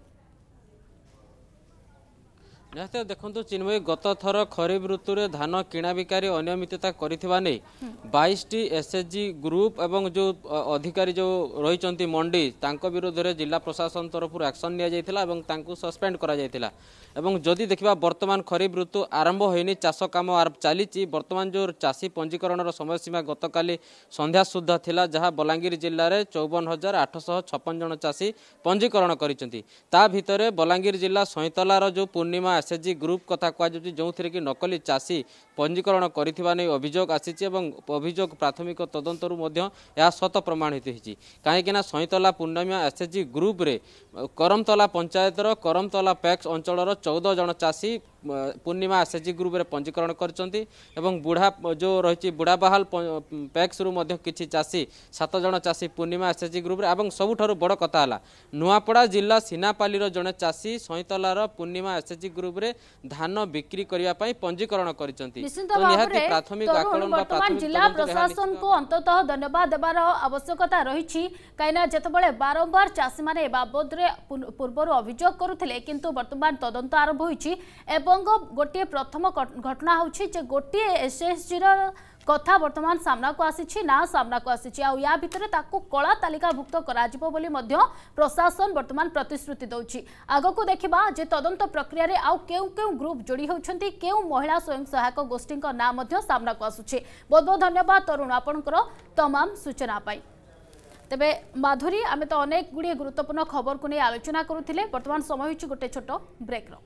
ନିହାତି ଦେଖନ୍ତୁ ଚିନ୍ମୟୀ ଗତଥର ଖରିଫ ଋତୁରେ ଧାନ କିଣାବିକାରୀ ଅନିୟମିତତା କରିଥିବା ନେଇ ବାଇଶଟି ଏସ୍ଏଚ୍ଜି ଗ୍ରୁପ୍ ଏବଂ ଯେଉଁ ଅଧିକାରୀ ଯେଉଁ ରହିଛନ୍ତି ମଣ୍ଡି ତାଙ୍କ ବିରୋଧରେ ଜିଲ୍ଲା ପ୍ରଶାସନ ତରଫରୁ ଆକ୍ସନ୍ ନିଆଯାଇଥିଲା ଏବଂ ତାଙ୍କୁ ସସ୍ପେଣ୍ଡ କରାଯାଇଥିଲା ଏବଂ ଯଦି ଦେଖିବା ବର୍ତ୍ତମାନ ଖରିଫ ଋତୁ ଆରମ୍ଭ ହୋଇନି ଚାଷ କାମ ଚାଲିଛି ବର୍ତ୍ତମାନ ଯେଉଁ ଚାଷୀ ପଞ୍ଜୀକରଣର ସମୟସୀମା ଗତକାଲି ସନ୍ଧ୍ୟା ସୁଦ୍ଧା ଥିଲା ଯାହା ବଲାଙ୍ଗୀର ଜିଲ୍ଲାରେ ଚଉବନ ହଜାର ଆଠଶହ ଛପନ ଜଣ ଚାଷୀ ପଞ୍ଜୀକରଣ କରିଛନ୍ତି ତା ଭିତରେ ବଲାଙ୍ଗୀର ଜିଲ୍ଲା ସଇଁତଲାର ଯେଉଁ ପୂର୍ଣ୍ଣିମା ଏସ୍ଏଚ୍ଜି ଗ୍ରୁପ୍ କଥା କୁହାଯାଉଛି ଯେଉଁଥିରେ କି ନକଲି ଚାଷୀ ପଞ୍ଜୀକରଣ କରିଥିବା ନେଇ ଅଭିଯୋଗ ଆସିଛି ଏବଂ ଅଭିଯୋଗ ପ୍ରାଥମିକ ତଦନ୍ତରୁ ମଧ୍ୟ ଏହା ସତ ପ୍ରମାଣିତ ହୋଇଛି କାହିଁକିନା ସଇଁତଲା ପୂର୍ଣ୍ଣମିଆ ଏସ୍ଏଚ୍ଜି ଗ୍ରୁପ୍ରେ କରମତଲା ପଞ୍ଚାୟତର କରମତଲା ପ୍ୟାକ୍ସ ଅଞ୍ଚଳର ଚଉଦ ଜଣ ଚାଷୀ ପୂର୍ଣ୍ଣିମା ଏସ୍ଏଚ୍ଜି ଗ୍ରୁପ୍ରେ ପଞ୍ଜୀକରଣ କରିଛନ୍ତି ଏବଂ ବୁଢ଼ା ଯେଉଁ ରହିଛି ବୁଢ଼ାବାହାଲ ପ୍ୟାକ୍ସରୁ ମଧ୍ୟ କିଛି ଚାଷୀ ସାତ ଜଣ ଚାଷୀ ପୂର୍ଣ୍ଣିମା ଏସ୍ଏଚ୍ଜି ଗ୍ରୁପ୍ରେ ଏବଂ ସବୁଠାରୁ ବଡ଼ କଥା ହେଲା ନୂଆପଡ଼ା ଜିଲ୍ଲା ସିନାପାଲିର ଜଣେ ଚାଷୀ ସଇଁତଲାର ପୂର୍ଣ୍ଣିମା ଏସ୍ଏଚ୍ଜି ଗ୍ରୁପ୍ରେ ଧାନ ବିକ୍ରି କରିବା ପାଇଁ ପଞ୍ଜୀକରଣ କରିଛନ୍ତି ନିହାତି ପ୍ରାଥମିକ ଆକଳନ ବା ପ୍ରାଥମିକ ଜିଲ୍ଲା ପ୍ରଶାସନକୁ ଅନ୍ତତଃ ଧନ୍ୟବାଦ ଦେବାର ଆବଶ୍ୟକତା ରହିଛି କାହିଁକିନା ଯେତେବେଳେ ବାରମ୍ବାର ଚାଷୀମାନେ ଏ ବାବଦରେ ପୂର୍ବରୁ ଅଭିଯୋଗ କରୁଥିଲେ କିନ୍ତୁ ବର୍ତ୍ତମାନ ତଦନ୍ତ ଆରମ୍ଭ ହୋଇଛି ଏବଂ পূর্ববঙ্গ গোটিয়ে প্রথম ঘটনা হচ্ছে যে গোটিয়ে এসএসজির কথা বর্তমান সামনাকু আসিছি না সামনাকু আসিছি আউ ইয়া ভিতরে তাকু কলা তালিকাভুক্ত করাযিব বলি মধ্য প্রশাসন বর্তমান প্রতিশ্রুতি দউছি আগকু দেখিবা যে তদন্ত প্রক্রিয়ারে আউ কেউ কেউ গ্রুপ যোড়ি হউছন্তি কেউ মহিলা স্বয়ং সহায়ক গোষ্ঠীଙ୍କ না মধ্য সামনাকু আসুছে বহুত বহুত ধন্যবাদ তরুণ আপনার তমাম সূচনা পাই তেবে মাধুরী আমি তো অনেক গুড়িয়ে গুরুত্বপূর্ণ খবরকু নিয়ে আলোচনা করুলে বর্তমান সময় হচ্ছে গোটে ছোট ব্রেকর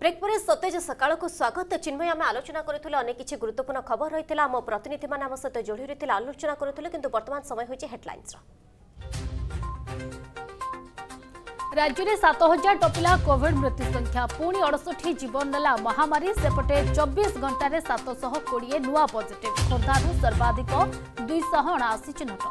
ব্রেক পরে সতেজ সকালক স্বাগত চিন্ময় আমি আলোচনা করে অনেক কিছু গুরুত্বপূর্ণ খবর রয়েছে আমার প্রতিনিধি মানে আমার সহ যোড়ি রয়েছে আলোচনা করে কিন্তু বর্তমান সময় হয়েছে হেডলাইন্সর রাজ্যের সাত হাজার টপিলা কোভিড মৃত্যু সংখ্যা পুঁ অড়ষঠি জীবন নেলা মহামারী সেপটে চব্বিশ ঘণ্টার সাতশহ কোড়িয়ে নূয়া পজিটিভ খোর্ধার সর্বাধিক দুইশহ অনাশি চিহ্নট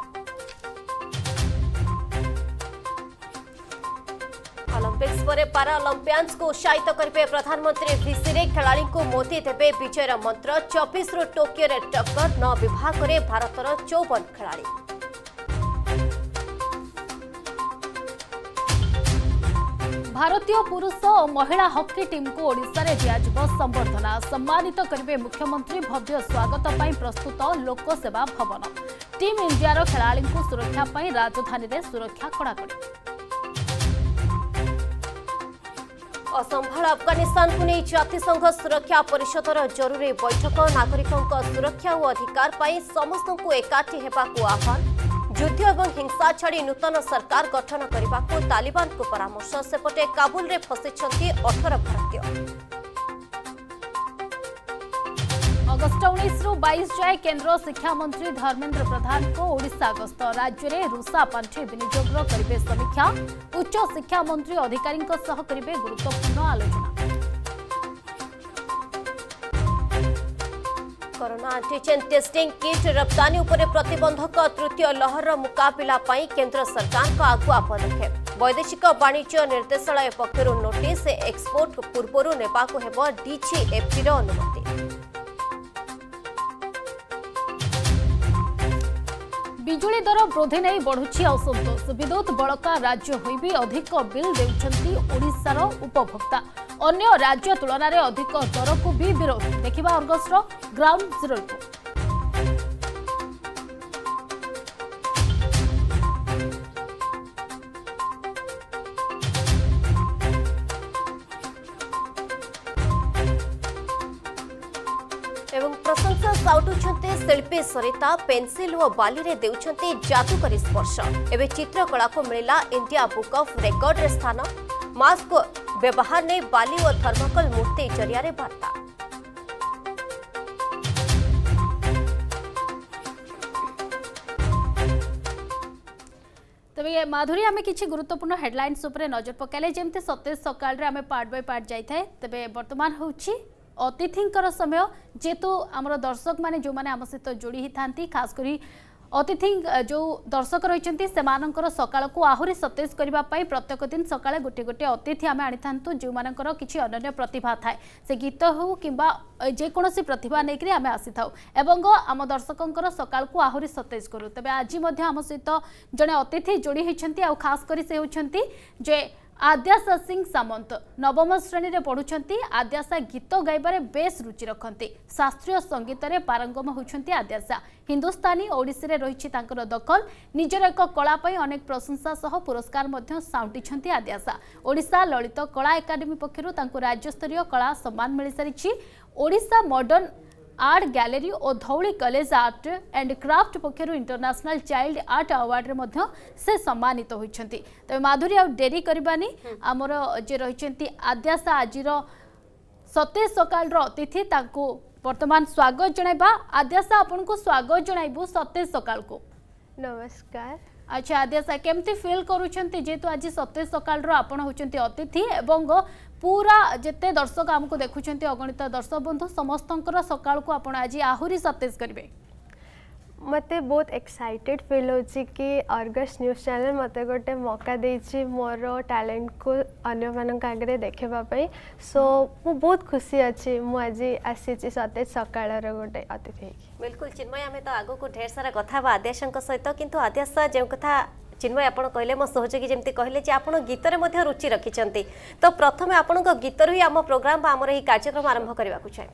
ପରେ ପାରା ଅଲମ୍ପିଆନ୍ସକୁ ଉତ୍ସାହିତ କରିବେ ପ୍ରଧାନମନ୍ତ୍ରୀ ଭିସିରେ ଖେଳାଳିଙ୍କୁ ମୋଦି ଦେବେ ବିଜୟର ମନ୍ତ୍ର ଚବିଶରୁ ଟୋକିଓରେ ଟକ୍କର ନଅ ବିଭାଗରେ ଭାରତର ଚୌବନ ଖେଳାଳି ଭାରତୀୟ ପୁରୁଷ ଓ ମହିଳା ହକି ଟିମ୍କୁ ଓଡ଼ିଶାରେ ଦିଆଯିବ ସମ୍ବର୍ଦ୍ଧନା ସମ୍ମାନିତ କରିବେ ମୁଖ୍ୟମନ୍ତ୍ରୀ ଭବ୍ୟ ସ୍ୱାଗତ ପାଇଁ ପ୍ରସ୍ତୁତ ଲୋକସେବା ଭବନ ଟିମ୍ ଇଣ୍ଡିଆର ଖେଳାଳିଙ୍କୁ ସୁରକ୍ଷା ପାଇଁ ରାଜଧାନୀରେ ସୁରକ୍ଷା କଡ଼ାକଡ଼ି ଅସମ୍ଭାଳ ଆଫଗାନିସ୍ତାନକୁ ନେଇ ଜାତିସଂଘ ସୁରକ୍ଷା ପରିଷଦର ଜରୁରୀ ବୈଠକ ନାଗରିକଙ୍କ ସୁରକ୍ଷା ଓ ଅଧିକାର ପାଇଁ ସମସ୍ତଙ୍କୁ ଏକାଠି ହେବାକୁ ଆହ୍ୱାନ ଯୁଦ୍ଧ ଏବଂ ହିଂସା ଛାଡ଼ି ନୂତନ ସରକାର ଗଠନ କରିବାକୁ ତାଲିବାନକୁ ପରାମର୍ଶ ସେପଟେ କାବୁଲରେ ଫସିଛନ୍ତି ଅଠର ଭାରତୀୟ ଅଗଷ୍ଟ ଉଣେଇଶରୁ ବାଇଶ ଯାଏ କେନ୍ଦ୍ର ଶିକ୍ଷାମନ୍ତ୍ରୀ ଧର୍ମେନ୍ଦ୍ର ପ୍ରଧାନଙ୍କ ଓଡ଼ିଶା ଗସ୍ତ ରାଜ୍ୟରେ ରୁଷା ପାଣ୍ଠି ବିନିଯୋଗର କରିବେ ସମୀକ୍ଷା ଉଚ୍ଚ ଶିକ୍ଷାମନ୍ତ୍ରୀ ଅଧିକାରୀଙ୍କ ସହ କରିବେ ଗୁରୁତ୍ୱପୂର୍ଣ୍ଣ ଆଲୋଚନା କରୋନା ଆଣ୍ଟିଜେନ୍ ଟେଷ୍ଟିଂ କିଟ୍ ରପ୍ତାନୀ ଉପରେ ପ୍ରତିବନ୍ଧକ ତୃତୀୟ ଲହରର ମୁକାବିଲା ପାଇଁ କେନ୍ଦ୍ର ସରକାରଙ୍କ ଆଗୁଆ ପଦକ୍ଷେପ ବୈଦେଶିକ ବାଣିଜ୍ୟ ନିର୍ଦ୍ଦେଶାଳୟ ପକ୍ଷରୁ ନୋଟିସ୍ ଏକ୍ସପୋର୍ଟ ପୂର୍ବରୁ ନେବାକୁ ହେବ ଡିଜିଏଫ୍ଟିର ଅନୁମତି ବିଜୁଳି ଦର ବୃଦ୍ଧି ନେଇ ବଢ଼ୁଛି ଅସନ୍ତୋଷ ବିଦ୍ୟୁତ୍ ବଳକା ରାଜ୍ୟ ହୋଇ ବି ଅଧିକ ବିଲ୍ ଦେଉଛନ୍ତି ଓଡ଼ିଶାର ଉପଭୋକ୍ତା ଅନ୍ୟ ରାଜ୍ୟ ତୁଳନାରେ ଅଧିକ ଦରକୁ ବି ବିରୋଧ ଦେଖିବା ଅର୍ଗସ୍ର ଗ୍ରାଉଣ୍ଡ ଜିରୋ ରିପୋର୍ଟ ଝିଆରୀ ସରିତା ପେନ୍ସିଲ୍ ଓ ବାଲିରେ ଦେଉଛନ୍ତି ଜାଦୁକରୀ ସ୍ପର୍ଶ ଏବେ ଚିତ୍ରକଳାକୁ ମିଳିଲା ଇଣ୍ଡିଆ ବୁକ୍ ଅଫ୍ ରେକର୍ଡରେ ସ୍ଥାନ ମାସ୍କ ବ୍ୟବହାର ନେଇ ବାଲି ଓ ଥର୍ମାକୋଲ ମୂର୍ତ୍ତି ଜରିଆରେ ବାର୍ତ୍ତା তবে মাধুরী আমি কিছু গুরুত্বপূর্ণ হেডলাইন্স উপরে নজর পকাইলে যেমতি সতেজ সকালে আমি পার্ট বাই পার্ট যাই তবে বর্তমান হচ্ছে অতিথিঙ্কর সময় যেহেতু আমার দর্শক মানে যে আমার সহ যোড়ি হয়ে থাকে খাস করে অতিথি যে দর্শক রয়েছেন সে সকালক আহরি সতেজ করা প্রত্যেক দিন সকালে গোটি গোটি অতিথি আমি আনি থাকে যেমন কিছু অনন্য প্রতিভা থাকে সে গীত হো কিংবা যেকোন প্রতিভা নিয়ে আমি আসি থাও এবং আমার দর্শকর সকালক আহরি সতেজ করু তবে আজ আমার সহ জন অতিথি যোড়ি হয়েছেন আস করে সে হচ্ছেন যে ଆଦ୍ୟାଶା ସିଂ ସାମନ୍ତ ନବମ ଶ୍ରେଣୀରେ ପଢୁଛନ୍ତି ଆଦ୍ୟାଶା ଗୀତ ଗାଇବାରେ ବେଶ୍ ରୁଚି ରଖନ୍ତି ଶାସ୍ତ୍ରୀୟ ସଙ୍ଗୀତରେ ପାରଙ୍ଗମ ହେଉଛନ୍ତି ଆଦ୍ୟାଶା ହିନ୍ଦୁସ୍ତାନୀ ଓଡ଼ିଶୀରେ ରହିଛି ତାଙ୍କର ଦଖଲ ନିଜର ଏକ କଳା ପାଇଁ ଅନେକ ପ୍ରଶଂସା ସହ ପୁରସ୍କାର ମଧ୍ୟ ସାଉଁଟିଛନ୍ତି ଆଦ୍ୟାଶା ଓଡ଼ିଶା ଲଳିତ କଳା ଏକାଡେମୀ ପକ୍ଷରୁ ତାଙ୍କୁ ରାଜ୍ୟସ୍ତରୀୟ କଳା ସମ୍ମାନ ମିଳିସାରିଛି ଓଡ଼ିଶା ମଡର୍ଣ୍ଣ ଆର୍ଟ ଗ୍ୟାଲେରୀ ଓ Dhauli college art and craft ପକ୍ଷରୁ ଇଣ୍ଟରନ୍ୟାସନାଲ ଚାଇଲ୍ଡ ଆର୍ଟ ଆୱାର୍ଡରେ ମଧ୍ୟ ସେ ସମ୍ମାନିତ ହୋଇଛନ୍ତି ତେବେ ମାଧୁରୀ ଆଉ ଡେରି କରିବାନି ଆମର ଯିଏ ରହିଛନ୍ତି ଆଦ୍ୟାଶା ଆଜିର ସତେଜ ସକାଳର ଅତିଥି ତାଙ୍କୁ ବର୍ତ୍ତମାନ ସ୍ୱାଗତ ଜଣାଇବା ଆଦ୍ୟାଶା ଆପଣଙ୍କୁ ସ୍ୱାଗତ ଜଣାଇବୁ ସତେଜ ସକାଳକୁ ନମସ୍କାର ଆଚ୍ଛା ଆଦ୍ୟାଶା କେମିତି ଫିଲ୍ କରୁଛନ୍ତି ଯେହେତୁ ଆଜି ସତେଜ ସକାଳର ଆପଣ ହେଉଛନ୍ତି ଅତିଥି ଏବଂ पूरा जिते दर्शक आमको देखुंट अगणित दर्शक बंधु समस्त सकाल को आज आहरी सतेज करेंगे मत बहुत एक्साइटेड फील हो कि अर्गस न्यूज चैनल मत गोटे मौका दे मोर टैलेंट को अगर आगे देखापी सो मु बहुत खुशी अच्छी मुझे आसी सतेज सका गोटे अतिथि बिल्कुल चिन्मय आम तो आगे ढेर सारा कथा आदेश सहित कितु आद्यास जो कथा চিন্ময় আপনার কে মো সহযোগী যেমি কে যে আপনার গীতরে রুচি রাখি তো প্রথমে আপনার গীতর হি আমার প্রোগ্রাম বা আমার এই কার্যক্রম আরম্ভ করা চাইব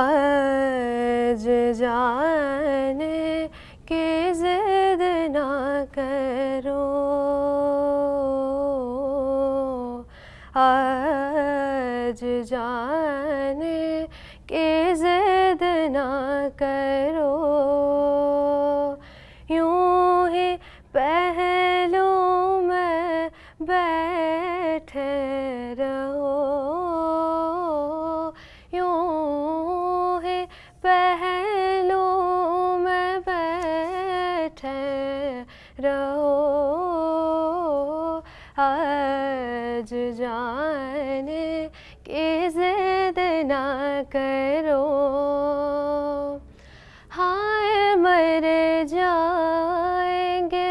আজ জানে কে জেদ না করো आज जाने के जिद ना करो खैर हो यूं ही पहलू में बैठ रहो आज जाने की जिद ना करो हाय मरे जाएंगे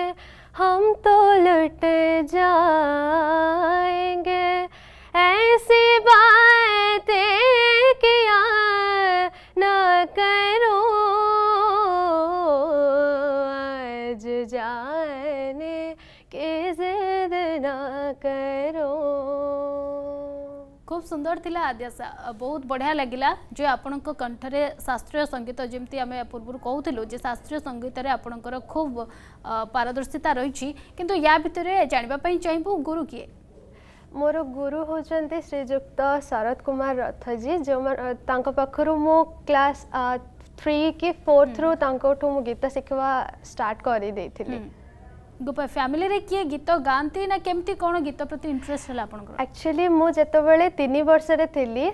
हम तो लुट जाए सुंदर थिला आद्याशा बहुत बढ़िया लगला जो आपण कंठरे शास्त्रीय संगीत जमी आम पूर्व कहूलु जो शास्त्रीय संगीत आपण खूब पारदर्शिता रही कि या भितर जानवाप चाहबू गुरु किए मोर गुरु हूँ श्रीजुक्त शरद कुमार रथजी जो पाखु मो क्लास थ्री कि फोर्थ हम्म। रू ता गीत शिखा स्टार्ट करी फैमिली रे किए गीत गाती ना केमती कोन गीत प्रति इंटरेस्ट हला एक्चुअली मुझे जेतबेले 3 वर्ष रे थिली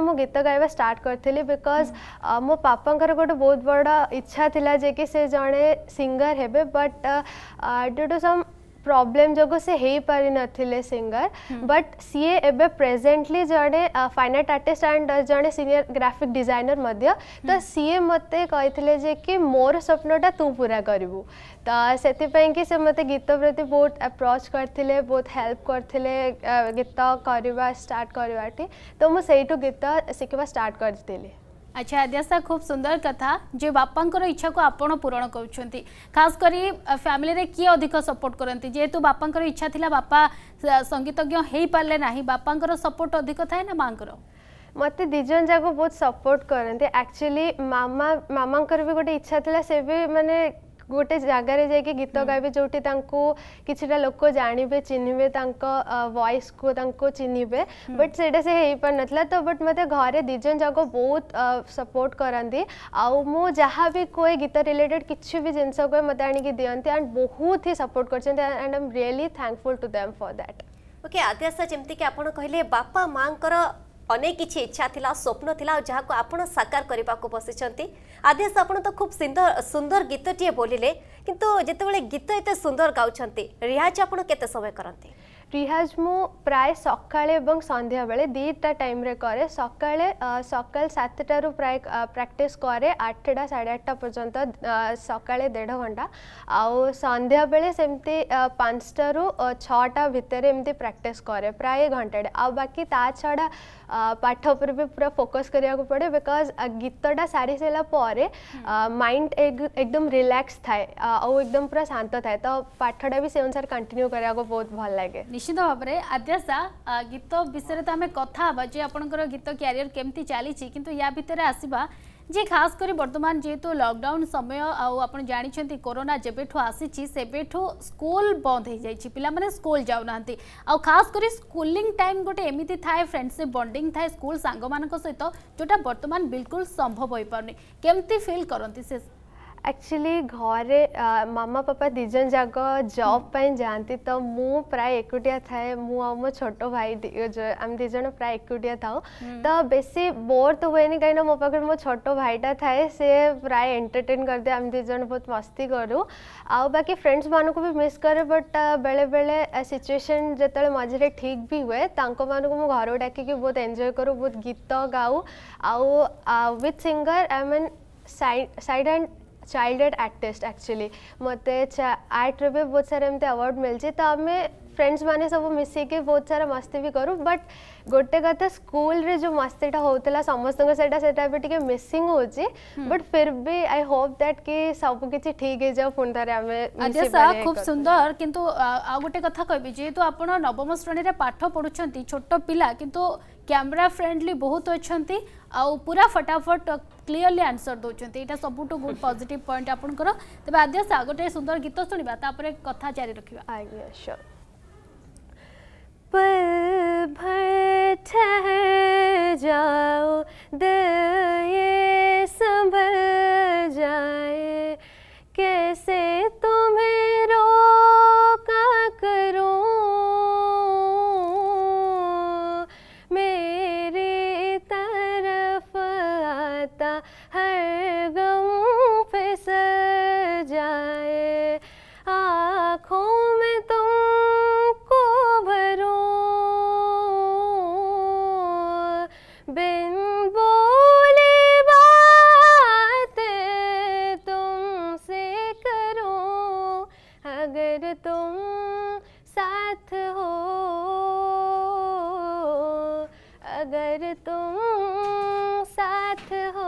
मु गीत गाइबा स्टार्ट करी बिकज मो पापा गोटे बहुत बड़ा इच्छा थिला जे कि से जणे सिंगर हेबे but due to some problem जो से हे परि नथिले सिंगर बट सीए एबे प्रेजेंटली जड़े फाइनाइट आर्टिस्ट एंड जड़े सीनियर ग्राफिक डिजाइनर मध्य तो हम्म। सीए मते कही कि मोर स्वप्नटा तू पूरा करू तो से मत गीत प्रति बहुत एप्रोच करते बहुत हेल्प करते गीत करवा स्टार्ट करबाटी तो मु गीत शिखा स्टार्ट करी আচ্ছা আদ্যা স্যার খুব সুন্দর কথা যে বাপাঙ্কর ইচ্ছাকে আপনার পূরণ করছেন খাস করে ফ্যামিলি কি অধিক সপোর্ট করতে যেহেতু বাপাঙ্কর ইচ্ছা লা বাপা সঙ্গীতজ্ঞ হয়ে পারে না বাপাঙ্কর সপোর্ট অধিক থাকে না মাঙ্কর ମୋତେ ଦୁଇ ଜଣ ଯାକ ବହୁତ ସପୋର୍ଟ କରନ୍ତି ଆକ୍ଚୁଆଲି ମାମା ମାମାଙ୍କର ବି ଗୋଟେ ଇଚ୍ଛା ଥିଲା ସେ ବି ମାନେ गोटे जगार जाइए गीत गाइबे जो कि लोक जानवे चिन्हे वॉइस को चिन्हे बट से हो पार ना तो बट मत घर दिज जाक बहुत सपोर्ट करती आउ गीत रिलेटेड किसी भी जिनस कहे मत आणिक एंड बहुत ही सपोर्ट कर really thankful to them for that okay आद्या सर जमीक आपड़ बापा माँ ଅନେକ କିଛି ଇଚ୍ଛା ଥିଲା ସ୍ୱପ୍ନ ଥିଲା ଆଉ ଯାହାକୁ ଆପଣ ସାକାର କରିବାକୁ ବସିଛନ୍ତି ଆଦେଶ ଆପଣ ତ ଖୁବ୍ ସୁନ୍ଦର ଗୀତଟିଏ ବୋଲିଲେ କିନ୍ତୁ ଯେତେବେଳେ ଗୀତ ଏତେ ସୁନ୍ଦର ଗାଉଛନ୍ତି ରିହାଜ ଆପଣ କେତେ ସମୟ କରନ୍ତି রিহাজ মু প্রায় সকালে এবং সন্ধ্যাবেলে দুইটা টাইমরে করে সকালে সকাল সাতটার প্রায় প্র্যাকটিস করে আটটা সাড়ে আটটা পর্যন্ত সকালে দেড় ঘন্টা আন্ধ্যাবেলে সেমতি পাঁচটার ছটা ভিতরে এমতি প্র্যাকটিস করে প্রায় ঘন্টাটে আকি তা ছড়া পাঠ উপরে বি পুরা ফোকস করা পড়ে বিকজ গীতটা সারি সারা পরে মাইন্ড একদম রিল্যাক্স থাকে আদম পুরা শান্ত থাকে তো পাঠটা বি সে অনুসারে কন্টিনিউ করা বহুত ভাল লাগে ନିଶ୍ଚିତ ଭାବରେ ଆଦ୍ୟାଶା ଗୀତ ବିଷୟରେ ତ ଆମେ କଥା ହେବା ଯେ ଆପଣଙ୍କର ଗୀତ କ୍ୟାରିୟର କେମିତି ଚାଲିଛି କିନ୍ତୁ ୟା ଭିତରେ ଆସିବା ଯେ ଖାସ କରି ବର୍ତ୍ତମାନ ଯେହେତୁ ଲକଡାଉନ ସମୟ ଆଉ ଆପଣ ଜାଣିଛନ୍ତି କରୋନା ଯେବେଠୁ ଆସିଛି ସେବେଠୁ ସ୍କୁଲ ବନ୍ଦ ହେଇଯାଇଛି ପିଲାମାନେ ସ୍କୁଲ ଯାଉନାହାନ୍ତି ଆଉ ଖାସ କରି ସ୍କୁଲିଂ ଟାଇମ୍ ଗୋଟେ ଏମିତି ଥାଏ ଫ୍ରେଣ୍ଡସିପ୍ ବଣ୍ଡିଂ ଥାଏ ସ୍କୁଲ ସାଙ୍ଗମାନଙ୍କ ସହିତ ଯେଉଁଟା ବର୍ତ୍ତମାନ ବିଲକୁଲ ସମ୍ଭବ ହୋଇପାରୁନି କେମିତି ଫିଲ୍ କରନ୍ତି ସେ एक्चुअली घर मामा पापा दिजन जाक जॉब हम्म। पे जाती तो मु प्राय एकुटिया थाए मु मो छोट भाई जो हम दिजन प्राय एकुटिया थाऊ हम्म। तो बेसी बोर तो हुए नहीं कहीं मो पाकर मो छोट भाईटा थाए से प्राय एंटरटेन कर दे हम दिजन बहुत मस्ती करू आ फ्रेंड्स मानु को भी मिस करे बट बेले-बेले सिचुएशन जतले मझे ठीक भी हुए तांको मानु को डाक बहुत एंजय करू बहुत गीत गाऊ आ with singer I mean side and childhood artist actually मत आर्ट रे बहुत सारा एमती अवार्ड मिलचे तो आम फ्रेंड्स मैंने सब मिसिकी बहुत सारा मस्ती भी करूँ बट गोटे कथा स्कूल रे जो मस्तीटा होता समस्त से मिसिंग हो बट फिर भी आई होप दैट कि सब किसी ठीक हो जाओ पुणी थे आम खूब सुंदर किंतु आ गोटे कथा कहबी जेहेतु आप नवम श्रेणी पाठ पढ़ुं छोट पिला किंतु कैमरा फ्रेंडली बहुत अच्छा आउ पूरा फटाफट क्लीयरली आंसर दौंस यहाँ सब गुड पजिट पॉइंट आप तेज आद्य सा गोटे सुंदर गीत शुणापर कथा जारी रखा हाँ, जाओ अगर तुम साथ हो अगर तुम साथ हो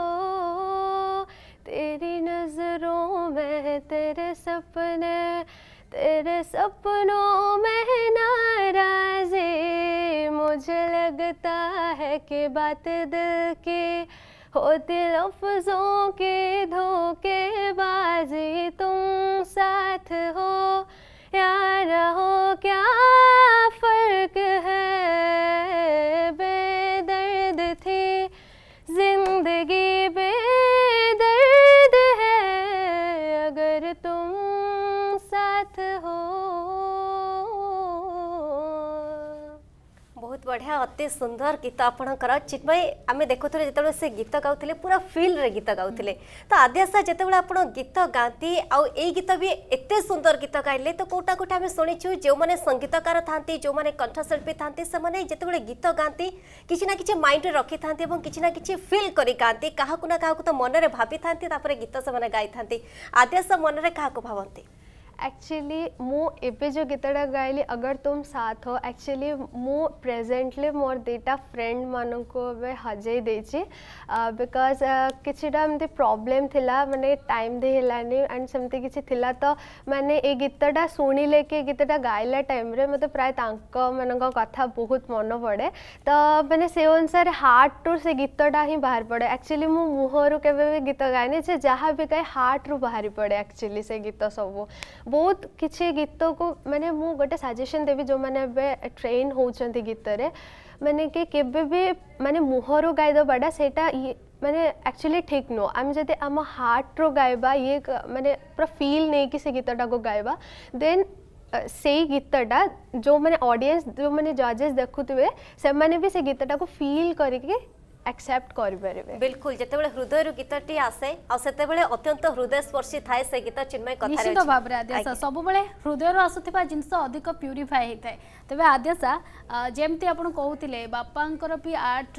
तेरी नज़रों में तेरे सपने तेरे सपनों में नाराजी मुझे लगता है कि बात दिल की होते लफ्जों के बाजी तुम साथ हो या रहो क्या फर्क অতি সুন্দর গীত আপনার চিন্ময় আমি দেখুলে যেত সে গীত গাউলে পুরা ফিল্ডে গীত গাউলে তো আদ্যাশা যেতবে আপনার গীত গাঁতি এই গীত বি এত সুন্দর গীত গাইলে তো কোটা কোটা আমি শুনেছু যে সঙ্গীতকার থাকে যে কণ্ঠশিল্পী থাকে সে যেতবে গীত গাঁতি কিছু না কিছু মাইন্ডে রক্ষি থাকে এবং কিছু না কিছু ফিল করে গাঁতি কাহকু না কাহকু তো মনরে ভাবি থাকে তাপরে গীত সে গাই থাকে আদ্যাশা মনরে কাহকু ভাবতে एक्चुअली मुझे जो गीत गायली अगर तुम साथ हो एक्चुअली मु प्रेजेंटली मोर दीटा फ्रेंड मान को हजे बिकज कि प्रोब्लेम थी मैंने टाइम दे हेलानी एंड सेमती किसी थी तो माने ये गीतटा शुणिले कि गीत गायला टाइम मत मतलब प्राय मान कथा बहुत मन पड़े तो मैंने से अनुसार हार्ट टू से गीतटा ही बाहर पड़े एक्चुअली मो मुहर के गीत गायनी से जहाँ भी गाए हार्ट रू बाहरी पड़े एक्चुअली से गीत सब बहुत किसी गीत को मैंने मुझे गोटे सजेसन देवी जो मैंने ट्रेन हो गीत मैंने कि के मानने मुहर गायदबाटा से मैंने एक्चुअली ठीक नो आम जब आम हार्ट रो गायबा ये मैंने पूरा फिल नहीं कि से गीतटा को गायबा देन से गीतटा जो मैंने ऑडियंस जो मैंने जजेस देखु थे से गीतटा को फील करके ଆକ୍ସେପ୍ଟ କରିପାରିବେ ବିଲକୁଲ ଯେତେବେଳେ ହୃଦୟରୁ ଗୀତଟି ଆସେ ଆଉ ସେତେବେଳେ ଅତ୍ୟନ୍ତ ହୃଦୟସ୍ପର୍ଶୀ ଥାଏ ସେ ଗୀତ ଚିନ୍ମୟ କଥା ନିଶ୍ଚିତ ଭାବରେ ଆଦ୍ୟାସା ସବୁବେଳେ ହୃଦୟରୁ ଆସୁଥିବା ଜିନିଷ ଅଧିକ ପ୍ୟୁରିଫାଏ ହେଇଥାଏ ତେବେ ଆଦ୍ୟାସା ଯେମିତି ଆପଣ କହୁଥିଲେ ବାପାଙ୍କର ବି ଆର୍ଟ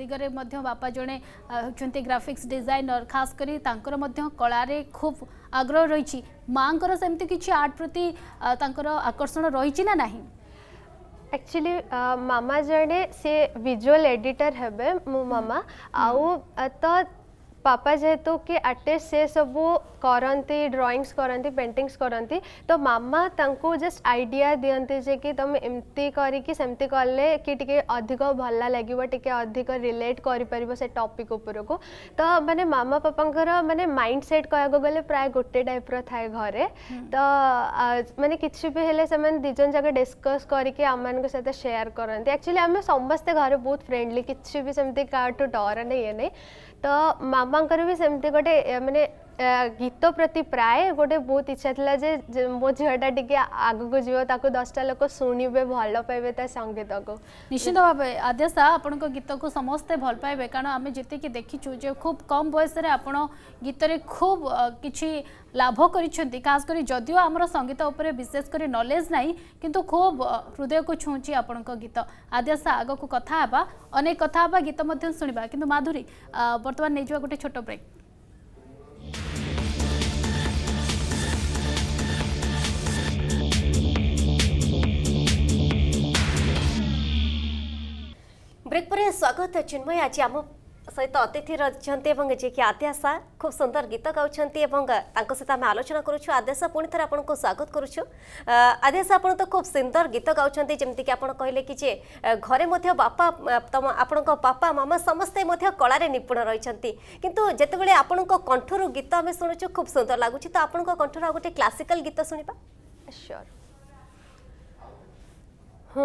ଦିଗରେ ମଧ୍ୟ ବାପା ଜଣେ ହେଉଛନ୍ତି ଗ୍ରାଫିକ୍ସ ଡିଜାଇନର ଖାସ୍ କରି ତାଙ୍କର ମଧ୍ୟ କଳାରେ ଖୁବ୍ ଆଗ୍ରହ ରହିଛି ମାଆଙ୍କର ସେମିତି କିଛି ଆର୍ଟ ପ୍ରତି ତାଙ୍କର ଆକର୍ଷଣ ରହିଛି ନା ନାହିଁ एक्चुअली मामा जड़े सी भिजुआल एडिटर हे मो मामा आउ तो पापा जेहेतु कि आर्टिस्ट से सब करती ड्रईंगस करती पेटिंगस करती तो मामा तांकू जस्ट आइडिया दिखती जे कि तुम एमती करमती कले कि अधिक भल लगे टी अधिक रिलेट कर टपिक उपरको तो मैंने मामा पापा मानते माइंड सेट कह गले प्राय गोटे टाइप्र थाए घरे हम्म। तो मानते कि दिजन जाक डिस्कस करके आम मान सहित सेयार करती एक्चुअली आम समस्ते घर बहुत फ्रेंडली किसी भी सेमती क्या डर नहीं ये नहीं ତ ମାମାଙ୍କର ବି ସେମିତି ଗୋଟେ ମାନେ গীত প্রতি প্রায় গোটে বহুত ইচ্ছা লা যে মো ঝিওটা টিকে আগুক যাব তাকে দশটা লোক শুণবে ভাল পাইবে তা সঙ্গীতকু নিশ্চিত ভাবে আদ্যাশা আপনার গীতকু সমস্তে ভাল পাইবে কারণ আমি যেতিকি দেখিছু যে খুব কম বয়সের আপনার গীতরে খুব কিছু লাভ করেছেন খাস করে যদিও আমার সঙ্গীত উপরে বিশেষ করে নলেজ নাই কিন্তু খুব হৃদয়কু ছুঁচি আপনার গীত আদ্যাশা আগকু কথা হবা অনেক কথা হবা গীত মধ্যে শুণবা কিন্তু মাধুরী বর্তমান নিয়ে যা গোটে ছোট ব্রেক ବ୍ରେକ୍ ପରେ ସ୍ୱାଗତ ଚିନ୍ମୟ ଆଜି ଆମ ସହିତ ଅତିଥି ରହିଛନ୍ତି ଏବଂ ଯିଏକି ଆଦ୍ୟାଶା ଖୁବ୍ ସୁନ୍ଦର ଗୀତ ଗାଉଛନ୍ତି ଏବଂ ତାଙ୍କ ସହିତ ଆମେ ଆଲୋଚନା କରୁଛୁ ଆଦ୍ୟାଶା ପୁଣି ଥରେ ଆପଣଙ୍କୁ ସ୍ୱାଗତ କରୁଛୁ ଆଦ୍ୟାଶା ଆପଣ ତ ଖୁବ୍ ସୁନ୍ଦର ଗୀତ ଗାଉଛନ୍ତି ଯେମିତିକି ଆପଣ କହିଲେ କି ଯେ ଘରେ ମଧ୍ୟ ବାପା ତମ ଆପଣଙ୍କ ବାପା ମାମା ସମସ୍ତେ ମଧ୍ୟ କଳାରେ ନିପୁଣ ରହିଛନ୍ତି କିନ୍ତୁ ଯେତେବେଳେ ଆପଣଙ୍କ କଣ୍ଠରୁ ଗୀତ ଆମେ ଶୁଣୁଛୁ ଖୁବ୍ ସୁନ୍ଦର ଲାଗୁଛି ତ ଆପଣଙ୍କ କଣ୍ଠରୁ ଆଉ ଗୋଟେ କ୍ଲାସିକାଲ ଗୀତ ଶୁଣିବା ସ୍ୟୋର୍ ହଁ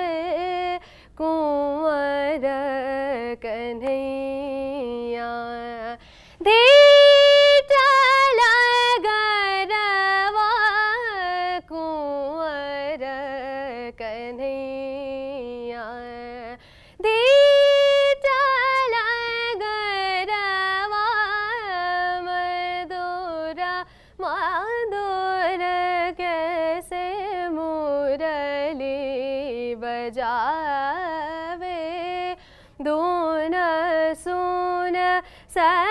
Sir.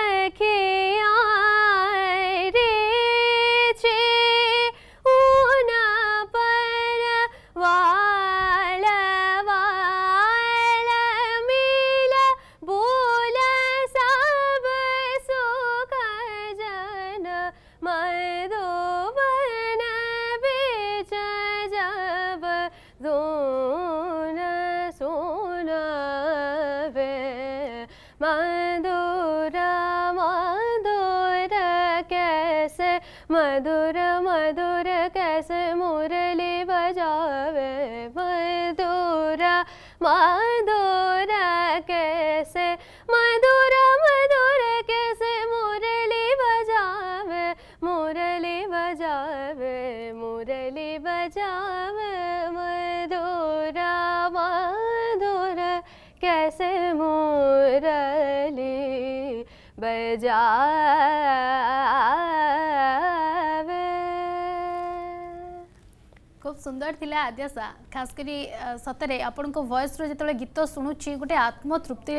ସୁନ୍ଦର ଥିଲା ଆଦ୍ୟାଶା ଖାସ କରି ସତରେ ଆପଣଙ୍କ ଭଏସ୍ରୁ ଯେତେବେଳେ ଗୀତ ଶୁଣୁଛି ଗୋଟେ ଆତ୍ମତୃପ୍ତି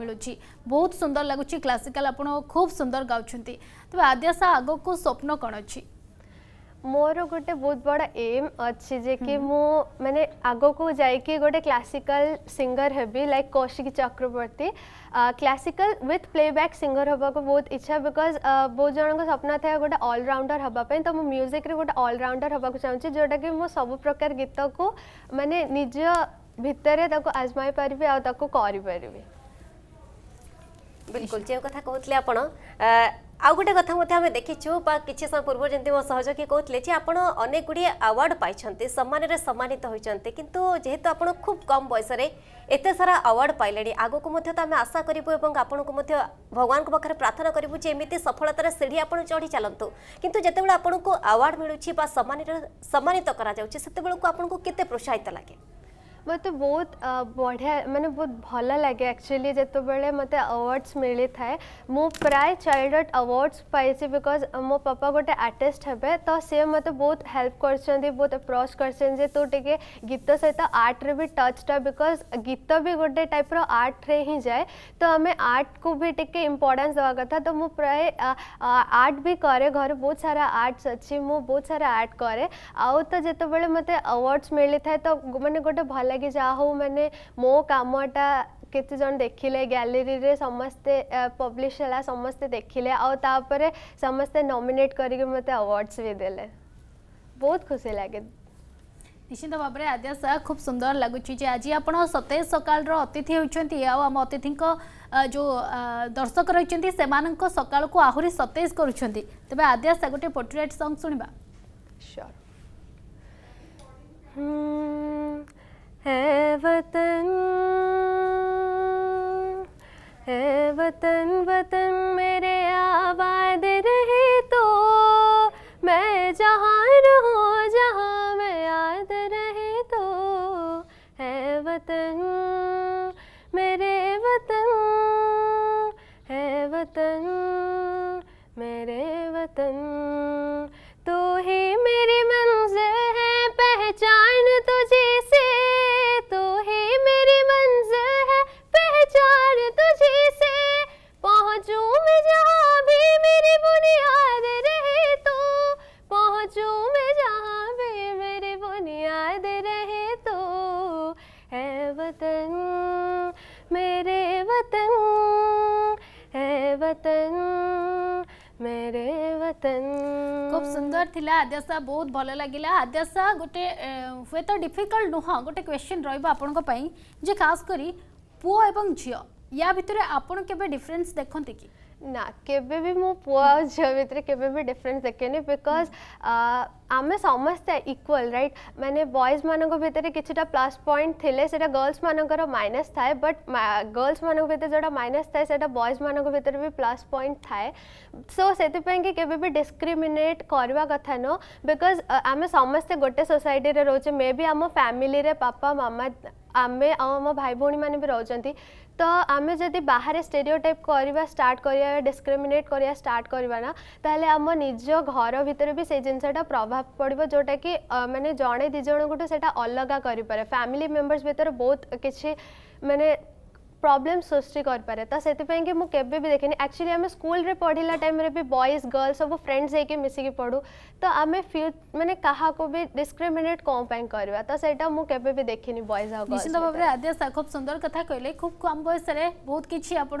ମିଳୁଛି ବହୁତ ସୁନ୍ଦର ଲାଗୁଛି କ୍ଲାସିକାଲ ଆପଣ ଖୁବ୍ ସୁନ୍ଦର ଗାଉଛନ୍ତି ତେବେ ଆଦ୍ୟାଶା ଆଗକୁ ସ୍ୱପ୍ନ କ'ଣ ଅଛି मोर गोटे बहुत बड़ा एम अच्छे कि मु मैंने आग को जाकि गोटे क्लासिकल सिंगर है like Kaushik Chakraborty classical with playback singer हे बहुत इच्छा बिकज बहुत जन सपना था गोटे अलराउंडर हाँपी तो मुझे म्यूजिक गोटे अलराउंडर हे चाहिए जोटा कि मो सब प्रकार गीत को मानने निज भर आजमाइ पारि आक बिल्कुल जो कथा कहते आप ଆଉ ଗୋଟେ କଥା ମଧ୍ୟ ଆମେ ଦେଖିଛୁ ବା କିଛି ସମୟ ପୂର୍ବରୁ ଯେମିତି ମୋ ସହଯୋଗୀ କହୁଥିଲେ ଯେ ଆପଣ ଅନେକ ଗୁଡ଼ିଏ ଆୱାର୍ଡ଼ ପାଇଛନ୍ତି ସମ୍ମାନରେ ସମ୍ମାନିତ ହୋଇଛନ୍ତି କିନ୍ତୁ ଯେହେତୁ ଆପଣ ଖୁବ୍ କମ୍ ବୟସରେ ଏତେ ସାରା ଆୱାର୍ଡ଼ ପାଇଲେଣି ଆଗକୁ ମଧ୍ୟ ତ ଆମେ ଆଶା କରିବୁ ଏବଂ ଆପଣଙ୍କୁ ମଧ୍ୟ ଭଗବାନଙ୍କ ପାଖରେ ପ୍ରାର୍ଥନା କରିବୁ ଯେ ଏମିତି ସଫଳତାର ସିଢ଼ି ଆପଣ ଚଢ଼ି ଚାଲନ୍ତୁ କିନ୍ତୁ ଯେତେବେଳେ ଆପଣଙ୍କୁ ଆୱାର୍ଡ଼ ମିଳୁଛି ବା ସମ୍ମାନରେ ସମ୍ମାନିତ କରାଯାଉଛି ସେତେବେଳକୁ ଆପଣଙ୍କୁ କେତେ ପ୍ରୋତ୍ସାହିତ ଲାଗେ मत बहुत बढ़िया मानते बहुत भल लगे एक्चुअली जो बड़े मतलब अवार्ड्स मिली था मु प्राय चाइल्ड हड अवार्डस पाई बिकज मो पापा गोटे आर्टिस्ट हे तो सी मत बहुत हेल्प कर बहुत अप्रोच कर गीत सहित आर्ट रे भी टच था बिकज गीत भी गोटे टाइप रे ही जाए तो आम आर्ट को भी टी इम्पोर्टेन्स दवा कथा तो मुझे प्राय आर्ट भी कै घर बहुत सारा आर्ट्स अच्छी मुझे बहुत सारा आर्ट कै आउ तो जो बड़े मतलब अवार्डस मिली था तो मैंने गोटे भल लगला कि हूँ मैंने मो कामटा केतज देखिले ग्यालेरी रे समस्ते पब्लीश है समस्ते देखिले आपर समस्ते नमिनेट कर अवार्डस भी दे बहुत खुशी लगे निश्चित भाव में आद्या सार खूब सुंदर लगुच आज सकाल अतिथि होती आम अतिथि जो दर्शक रही सका आहरी सतेज कर आद्या सार गोटे पोर्ट्रेट संग शुणा है वतन है वतन वतन मेरे आबाद रहे तो मैं जहाँ रहूँ जहाँ मैं याद रहे तो है वतन मेरे वतन है वतन मेरे वतन वतन मेरे वतन खूब सुंदर थी आद्यासा बहुत भल लागिला आद्याशा गोटे हुए तो डिफिकल्ट नुह गोटे क्वेश्चन रहिबा जे खास करी पुओ एवं झियो या भितरे आपण केबे डिफरेंस देखंती की ନା କେବେ ବି ମୁଁ ପୁଅ ଆଉ ଝିଅ ଭିତରେ କେବେ ବି ଡିଫରେନ୍ସ ଦେଖେନି ବିକଜ୍ ଆମେ ସମସ୍ତେ ଇକ୍ୱାଲ୍ ରାଇଟ୍ ମାନେ ବଏଜ୍ମାନଙ୍କ ଭିତରେ କିଛିଟା ପ୍ଲସ୍ ପଏଣ୍ଟ ଥିଲେ ସେଇଟା ଗର୍ଲସମାନଙ୍କର ମାଇନସ୍ ଥାଏ ବଟ୍ ଗର୍ଲସମାନଙ୍କ ଭିତରେ ଯେଉଁଟା ମାଇନସ୍ ଥାଏ ସେଇଟା ବଏଜ୍ମାନଙ୍କ ଭିତରେ ବି ପ୍ଲସ୍ ପଏଣ୍ଟ ଥାଏ ସୋ ସେଥିପାଇଁକି କେବେ ବି ଡିସ୍କ୍ରିମିନେଟ୍ କରିବା କଥା ନୁହଁ ବିକଜ୍ ଆମେ ସମସ୍ତେ ଗୋଟେ ସୋସାଇଟିରେ ରହୁଛେ ମେ ବି ଆମ ଫ୍ୟାମିଲିରେ ବାପା ମାମା ଆମେ ଆଉ ଆମ ଭାଇ ଭଉଣୀମାନେ ବି ରହୁଛନ୍ତି तो आम जब बाहर स्टेरियोटाइप करवा स्टार्ट कर डिस्क्रिमिनेट कर स्टार्ट करवा ना तो आम निज घर भितर भी से जिनसटा प्रभाव पड़ो जोटा कि मैंने जड़े दिज गोटे अलग कर फैमिली मेम्बर्स भितर बहुत किसी मैंने प्रोब्लेम सृष्टि करपे तो से मुझे भी देखे एक्चुअली आम स्कूल पढ़ला टाइम भी बयज गर्ल सब फ्रेंड्स जाके मिसिक पढ़ू तो आम फ्यू मैंने क्या भी डिस्क्रिमिनेट कौन करवा तो सहीटा मुझे भी देखी बयज निश्चित भाव में आद्या खूब सुंदर कथ कहे खूब कम बयस बहुत किसी आपल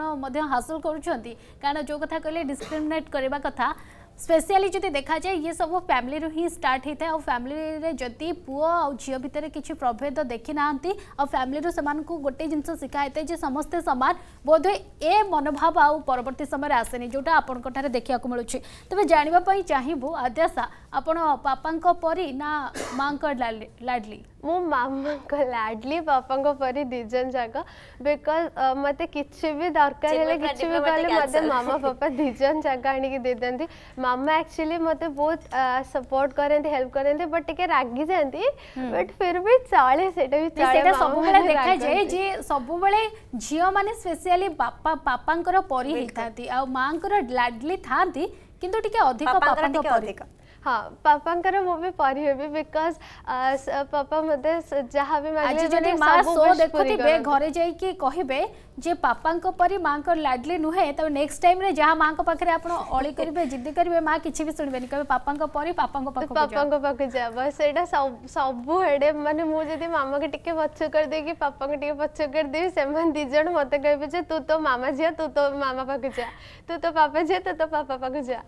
कर डिस्क्रिमिनेट करने कथा ସ୍ପେସିଆଲି ଯଦି ଦେଖାଯାଏ ଇଏ ସବୁ ଫ୍ୟାମିଲିରୁ ହିଁ ଷ୍ଟାର୍ଟ ହେଇଥାଏ ଆଉ ଫ୍ୟାମିଲିରେ ଯଦି ପୁଅ ଆଉ ଝିଅ ଭିତରେ କିଛି ପ୍ରଭେଦ ଦେଖିନାହାନ୍ତି ଆଉ ଫ୍ୟାମିଲିରୁ ସେମାନଙ୍କୁ ଗୋଟେ ଜିନିଷ ଶିଖା ହେଇଥାଏ ଯେ ସମସ୍ତେ ସମାନ ବୋଧହୁଏ ଏ ମନୋଭାବ ଆଉ ପରବର୍ତ୍ତୀ ସମୟରେ ଆସେନି ଯେଉଁଟା ଆପଣଙ୍କଠାରେ ଦେଖିବାକୁ ମିଳୁଛି ତେବେ ଜାଣିବା ପାଇଁ ଚାହିଁବୁ ଆଦ୍ୟାଶା ଆପଣ ବାପାଙ୍କ ପରି ନା ମାଆଙ୍କ ଲାଡ଼ଲି ମୋ ମାମାଙ୍କ ଲାଡଲି ବାପାଙ୍କ ପରି ଦି ଜଣ ଯାକ ବିକଜ୍ ମୋତେ କିଛି ବି ଦରକାର ହେଲେ କିଛି ବି କଲେ ମୋତେ ମାମା ବାପା ଦି ଜଣ ଯାକ ଆଣିକି ଦେଇଦିଅନ୍ତି ମାମା ଆକ୍ଚୁଆଲି ମୋତେ ବହୁତ ସପୋର୍ଟ କରନ୍ତି ହେଲ୍ପ କରନ୍ତି ବଟ୍ ଟିକେ ରାଗି ଯାଆନ୍ତି ବଟ୍ ଫିର୍ ବି ଚଳେ ସେଇଟା ବି ସେଇଟା ସବୁବେଳେ ଦେଖାଯାଏ ଯେ ସବୁବେଳେ ଝିଅମାନେ ସ୍ପେଶିଆଲି ବାପା ବାପାଙ୍କର ପରି ହେଇଥାନ୍ତି ଆଉ ମାଆଙ୍କର ଲାଡଲି ଥାନ୍ତି କିନ୍ତୁ ଟିକେ ଅଧିକ ବାପାଙ୍କ ପରି ହଁ ପାପାଙ୍କର ମୁଁ ବି ପରିହେବି ବିକଜ ପାପା ମୋତେ ଯାହା ବି ଯଦି ମା ସୋ ଦେଖୁଥିବେ ଘରେ ଯାଇକି କହିବେ ଯେ ପାପାଙ୍କ ପରି ମାଆଙ୍କର ଲାଡଲି ନୁହେଁ ତ ନେକ୍ସଟ ଟାଇମରେ ଯାହା ମାଆଙ୍କ ପାଖରେ ଆପଣ ଅଳି କରିବେ ଜିଦି କରିବେ ମା କିଛି ବି ଶୁଣିବେନି କହିବେ ପାପାଙ୍କ ପରି ପାପାଙ୍କ ପାଖକୁ ପାପାଙ୍କ ପାଖକୁ ଯାବ ସେଇଟା ସବୁ ହେଡ଼େ ମାନେ ମୁଁ ଯଦି ମାମାକୁ ଟିକେ ପଛ କରିଦେଇକି ପାପାଙ୍କୁ ଟିକେ ପଛ କରିଦେବି ସେମାନେ ଦି ଜଣ ମୋତେ କହିବେ ଯେ ତୁ ତୋ ମାମା ଝିଅ ତୁ ତୋ ମାମା ପାଖକୁ ଯା ତୁ ତୋ ପାପା ଝିଅ ତୁ ତୋ ପାପା ପାଖକୁ ଯା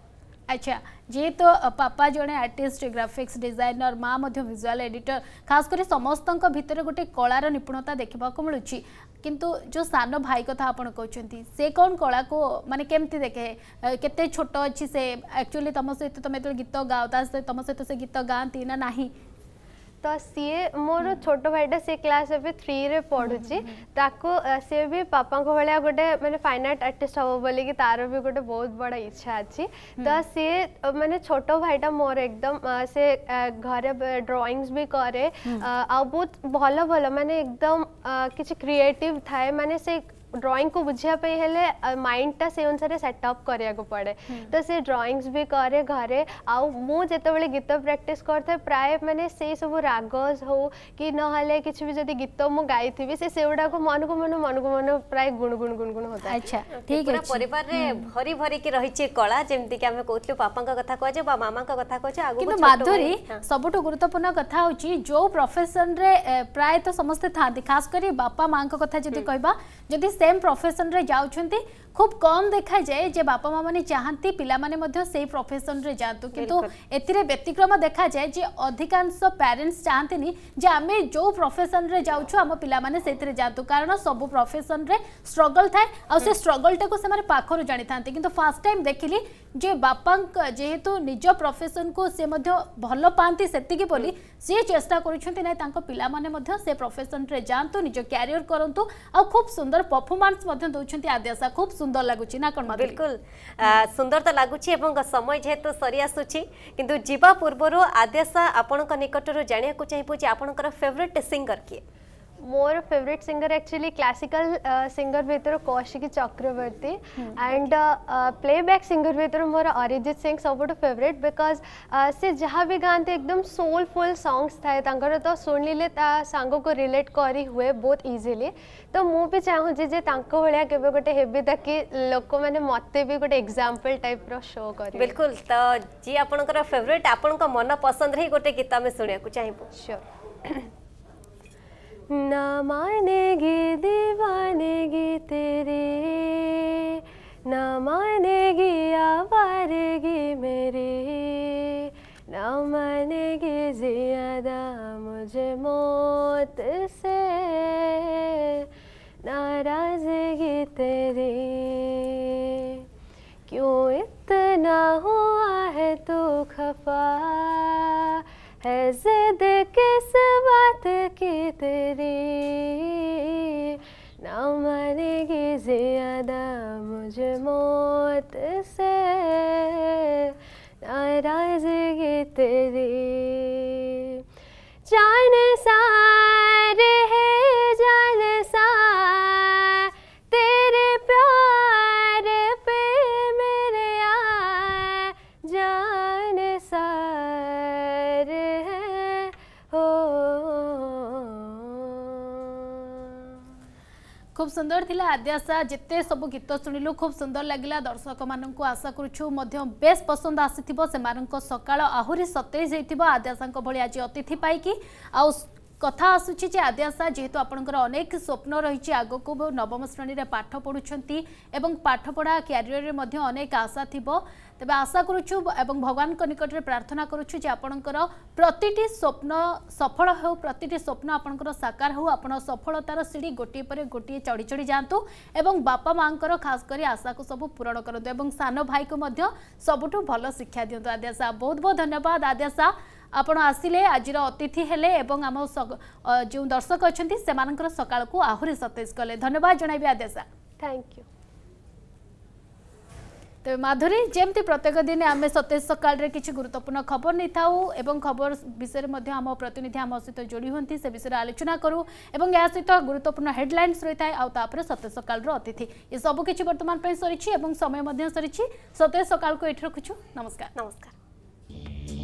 আচ্ছা जे तो पापा जों आर्टिस्ट ग्राफिक्स ডিজাইনার মা মধ্য ভিজুয়াল এডিটর ખાસ করে সমস্তক ভিতর গটে কলাৰ নিপুণতা দেখিবাকৈ মূলুচি কিন্তু যো সানো ভাই কথা आपण কৈছந்தி সে কোন কলাকো মানে কেমতে দেখে কতে ছোট আছে সে একচুয়ালি তম সৈতে তমৈ গীত গাউতা আছে তম সৈতে সে গীত গান্তি না নাহি तो सीए मोर छोट भाईटा सी क्लास एवं थ्री रे पढ़ुची सी भी पापा भाया गोटे मैंने फाइन आर्ट आर्टिस्ट हम बोल कि तार भी गोटे बहुत बड़ा इच्छा अच्छी तो सी मैंने छोट भाईटा मोर एकदम से घर ड्रइंगस भी कै आ बहुत भल भल मानने एकदम किसी क्रिएटिव थाए मैंने से ड्राइंग को बुझापी हेल्ले माइंड टा से अनुसार सेटअप कराया पड़े हम्म। तो से ड्राइंगस भी कै घरे आते गीत प्राक्ट करते प्राय मैंने से सब रागज हो कि ना कि गीत मुझे गाय थी से मन को मन मन को मन प्राय गुण गुण होता है अच्छा ठीक है पर हम्म। भरी भरी की रही कला जेमती कि आम कहते पापा कथ कहे बा मामा कथा कहे माधुरी सबठु गुरुत्वपूर्ण कथ हूँ जो प्रफेसन रे प्राय तो समस्त थांती खास करी बापा माँ का कथा जी कह ଯଦି ସେମ୍ ପ୍ରଫେସନ୍ରେ ଯାଉଛନ୍ତି খুব কম দেখা যায় যে বাপা মা মানে চাহান্তি পিলামানে মধ্যে সেই প্রফেশনরে যাতে কিন্তু এতে ব্যতিক্রম দেখা যায় যে অধিকাংশ প্যারেন্টস চাহান্তিনি যে আমি যে প্রফেশনরে যাচ্ছু আমার পিলামানে সেইতে যাতে কারণ সবু প্রফেশনরে স্ট্রগল থাকে আর সে স্ট্রগলটাকে সে পাখর জানি থাকে কিন্তু ফার্স্ট টাইম দেখিলি যে বাপা যেহেতু নিজ প্রফেশনকু সে ভাল পাঁচ সেতিকি বলে সে চেষ্টা করছেন না তাঁর পিলামানে সে প্রফেশনরে যাতে নিজ ক্যারিয়র করতু আুব সুন্দর পরফরমান্স দৌঁচ আদ্যাশা খুব সুন্দর সুন্দর লাগুচি না কোন বিলকুল সুন্দর তো লাগুচি এবং সময় যেহেতু সরি আসুচি কিন্তু যা পূর্বর আদেশা আপনার নিকটর জাঁয়া চাইবু যে আপনার ফেভরেট সিঙ্গর কি मोर favourite singer actually classical singer भितर Kaushiki Chakraborty and playback singer भितर मोर अरिजित सिंह सब फेवरेट बिकज से जहाँ भी गाते एकदम सोलफुल सॉन्ग्स थाए तो शुणिले सांग को रिलेट करी हुए बहुत इजीली तो मु भी चाहूँगी जे के भलिया गोटे हेबी ताकि लोक मैंने मत भी गोटे एग्जांपल टाइप रो कर बिलकुल तो जी आप फेवरेट आपनका मन पसंद रही गोटे गीत हमें सुनिया को चाहिबो ना मानेगी दीवानेगी तेरी ना मानेगी आवारगी मेरी ना मानेगी ज़्यादा मुझे मौत से नाराजगी तेरी क्यों इतना हुआ है तू खफा जिद किस बात की तेरी ना मानेगी ज्यादा मुझे मौत से नाराजगी तेरी जान सा খুব সুন্দর লা আদ্যাশা যেতে সবু গীত শুণিলু খুব সুন্দর লাগিলা দর্শক মানুষ আশা করছু বেশ পসন্দ আসি সে সকাল আহরি সতেজ হয়ে আদ্যাশা ভাই আজ অতিথি পাইকি আ କଥା ଆସୁଛି ଯେ ଆଦ୍ୟାଶା ଯେହେତୁ ଆପଣଙ୍କର ଅନେକ ସ୍ୱପ୍ନ ରହିଛି ଆଗକୁ ନବମ ଶ୍ରେଣୀରେ ପାଠ ପଢ଼ୁଛନ୍ତି ଏବଂ ପାଠପଢ଼ା କ୍ୟାରିୟରରେ ମଧ୍ୟ ଅନେକ ଆଶା ଥିବ ତେବେ ଆଶା କରୁଛୁ ଏବଂ ଭଗବାନଙ୍କ ନିକଟରେ ପ୍ରାର୍ଥନା କରୁଛୁ ଯେ ଆପଣଙ୍କର ପ୍ରତିଟି ସ୍ୱପ୍ନ ସଫଳ ହେଉ ପ୍ରତିଟି ସ୍ୱପ୍ନ ଆପଣଙ୍କର ସାକାର ହେଉ ଆପଣ ସଫଳତାର ସିଡ଼ି ଗୋଟିଏ ପରେ ଗୋଟିଏ ଚଢ଼ି ଚଢ଼ି ଯାଆନ୍ତୁ ଏବଂ ବାପା ମାଆଙ୍କର ଖାସ କରି ଆଶାକୁ ସବୁ ପୂରଣ କରନ୍ତୁ ଏବଂ ସାନ ଭାଇକୁ ମଧ୍ୟ ସବୁଠୁ ଭଲ ଶିକ୍ଷା ଦିଅନ୍ତୁ ଆଦ୍ୟାଶା ବହୁତ ବହୁତ ଧନ୍ୟବାଦ ଆଦ୍ୟାଶା ଆପଣ ଆସିଲେ ଆଜିର ଅତିଥି ହେଲେ ଏବଂ ଆମ ଯେଉଁ ଦର୍ଶକ ଅଛନ୍ତି ସେମାନଙ୍କର ସକାଳକୁ ଆହୁରି ସତେଜ କଲେ ଧନ୍ୟବାଦ ଜଣାଇବି ଆଦେଶା ଥ୍ୟାଙ୍କ ୟୁ ତେବେ ମାଧୁରୀ ଯେମିତି ପ୍ରତ୍ୟେକ ଦିନ ଆମେ ସତେଜ ସକାଳରେ କିଛି ଗୁରୁତ୍ୱପୂର୍ଣ୍ଣ ଖବର ନେଇଥାଉ ଏବଂ ଖବର ବିଷୟରେ ମଧ୍ୟ ଆମ ପ୍ରତିନିଧି ଆମ ସହିତ ଯୋଡ଼ି ହୁଅନ୍ତି ସେ ବିଷୟରେ ଆଲୋଚନା କରୁ ଏବଂ ଏହା ସହିତ ଗୁରୁତ୍ୱପୂର୍ଣ୍ଣ ହେଡ୍ଲାଇନ୍ସ ରହିଥାଏ ଆଉ ତାପରେ ସତେଜ ସକାଳର ଅତିଥି ଏସବୁ କିଛି ବର୍ତ୍ତମାନ ପାଇଁ ସରିଛି ଏବଂ ସମୟ ମଧ୍ୟ ସରିଛି ସତେଜ ସକାଳକୁ ଏଠି ରଖୁଛୁ ନମସ୍କାର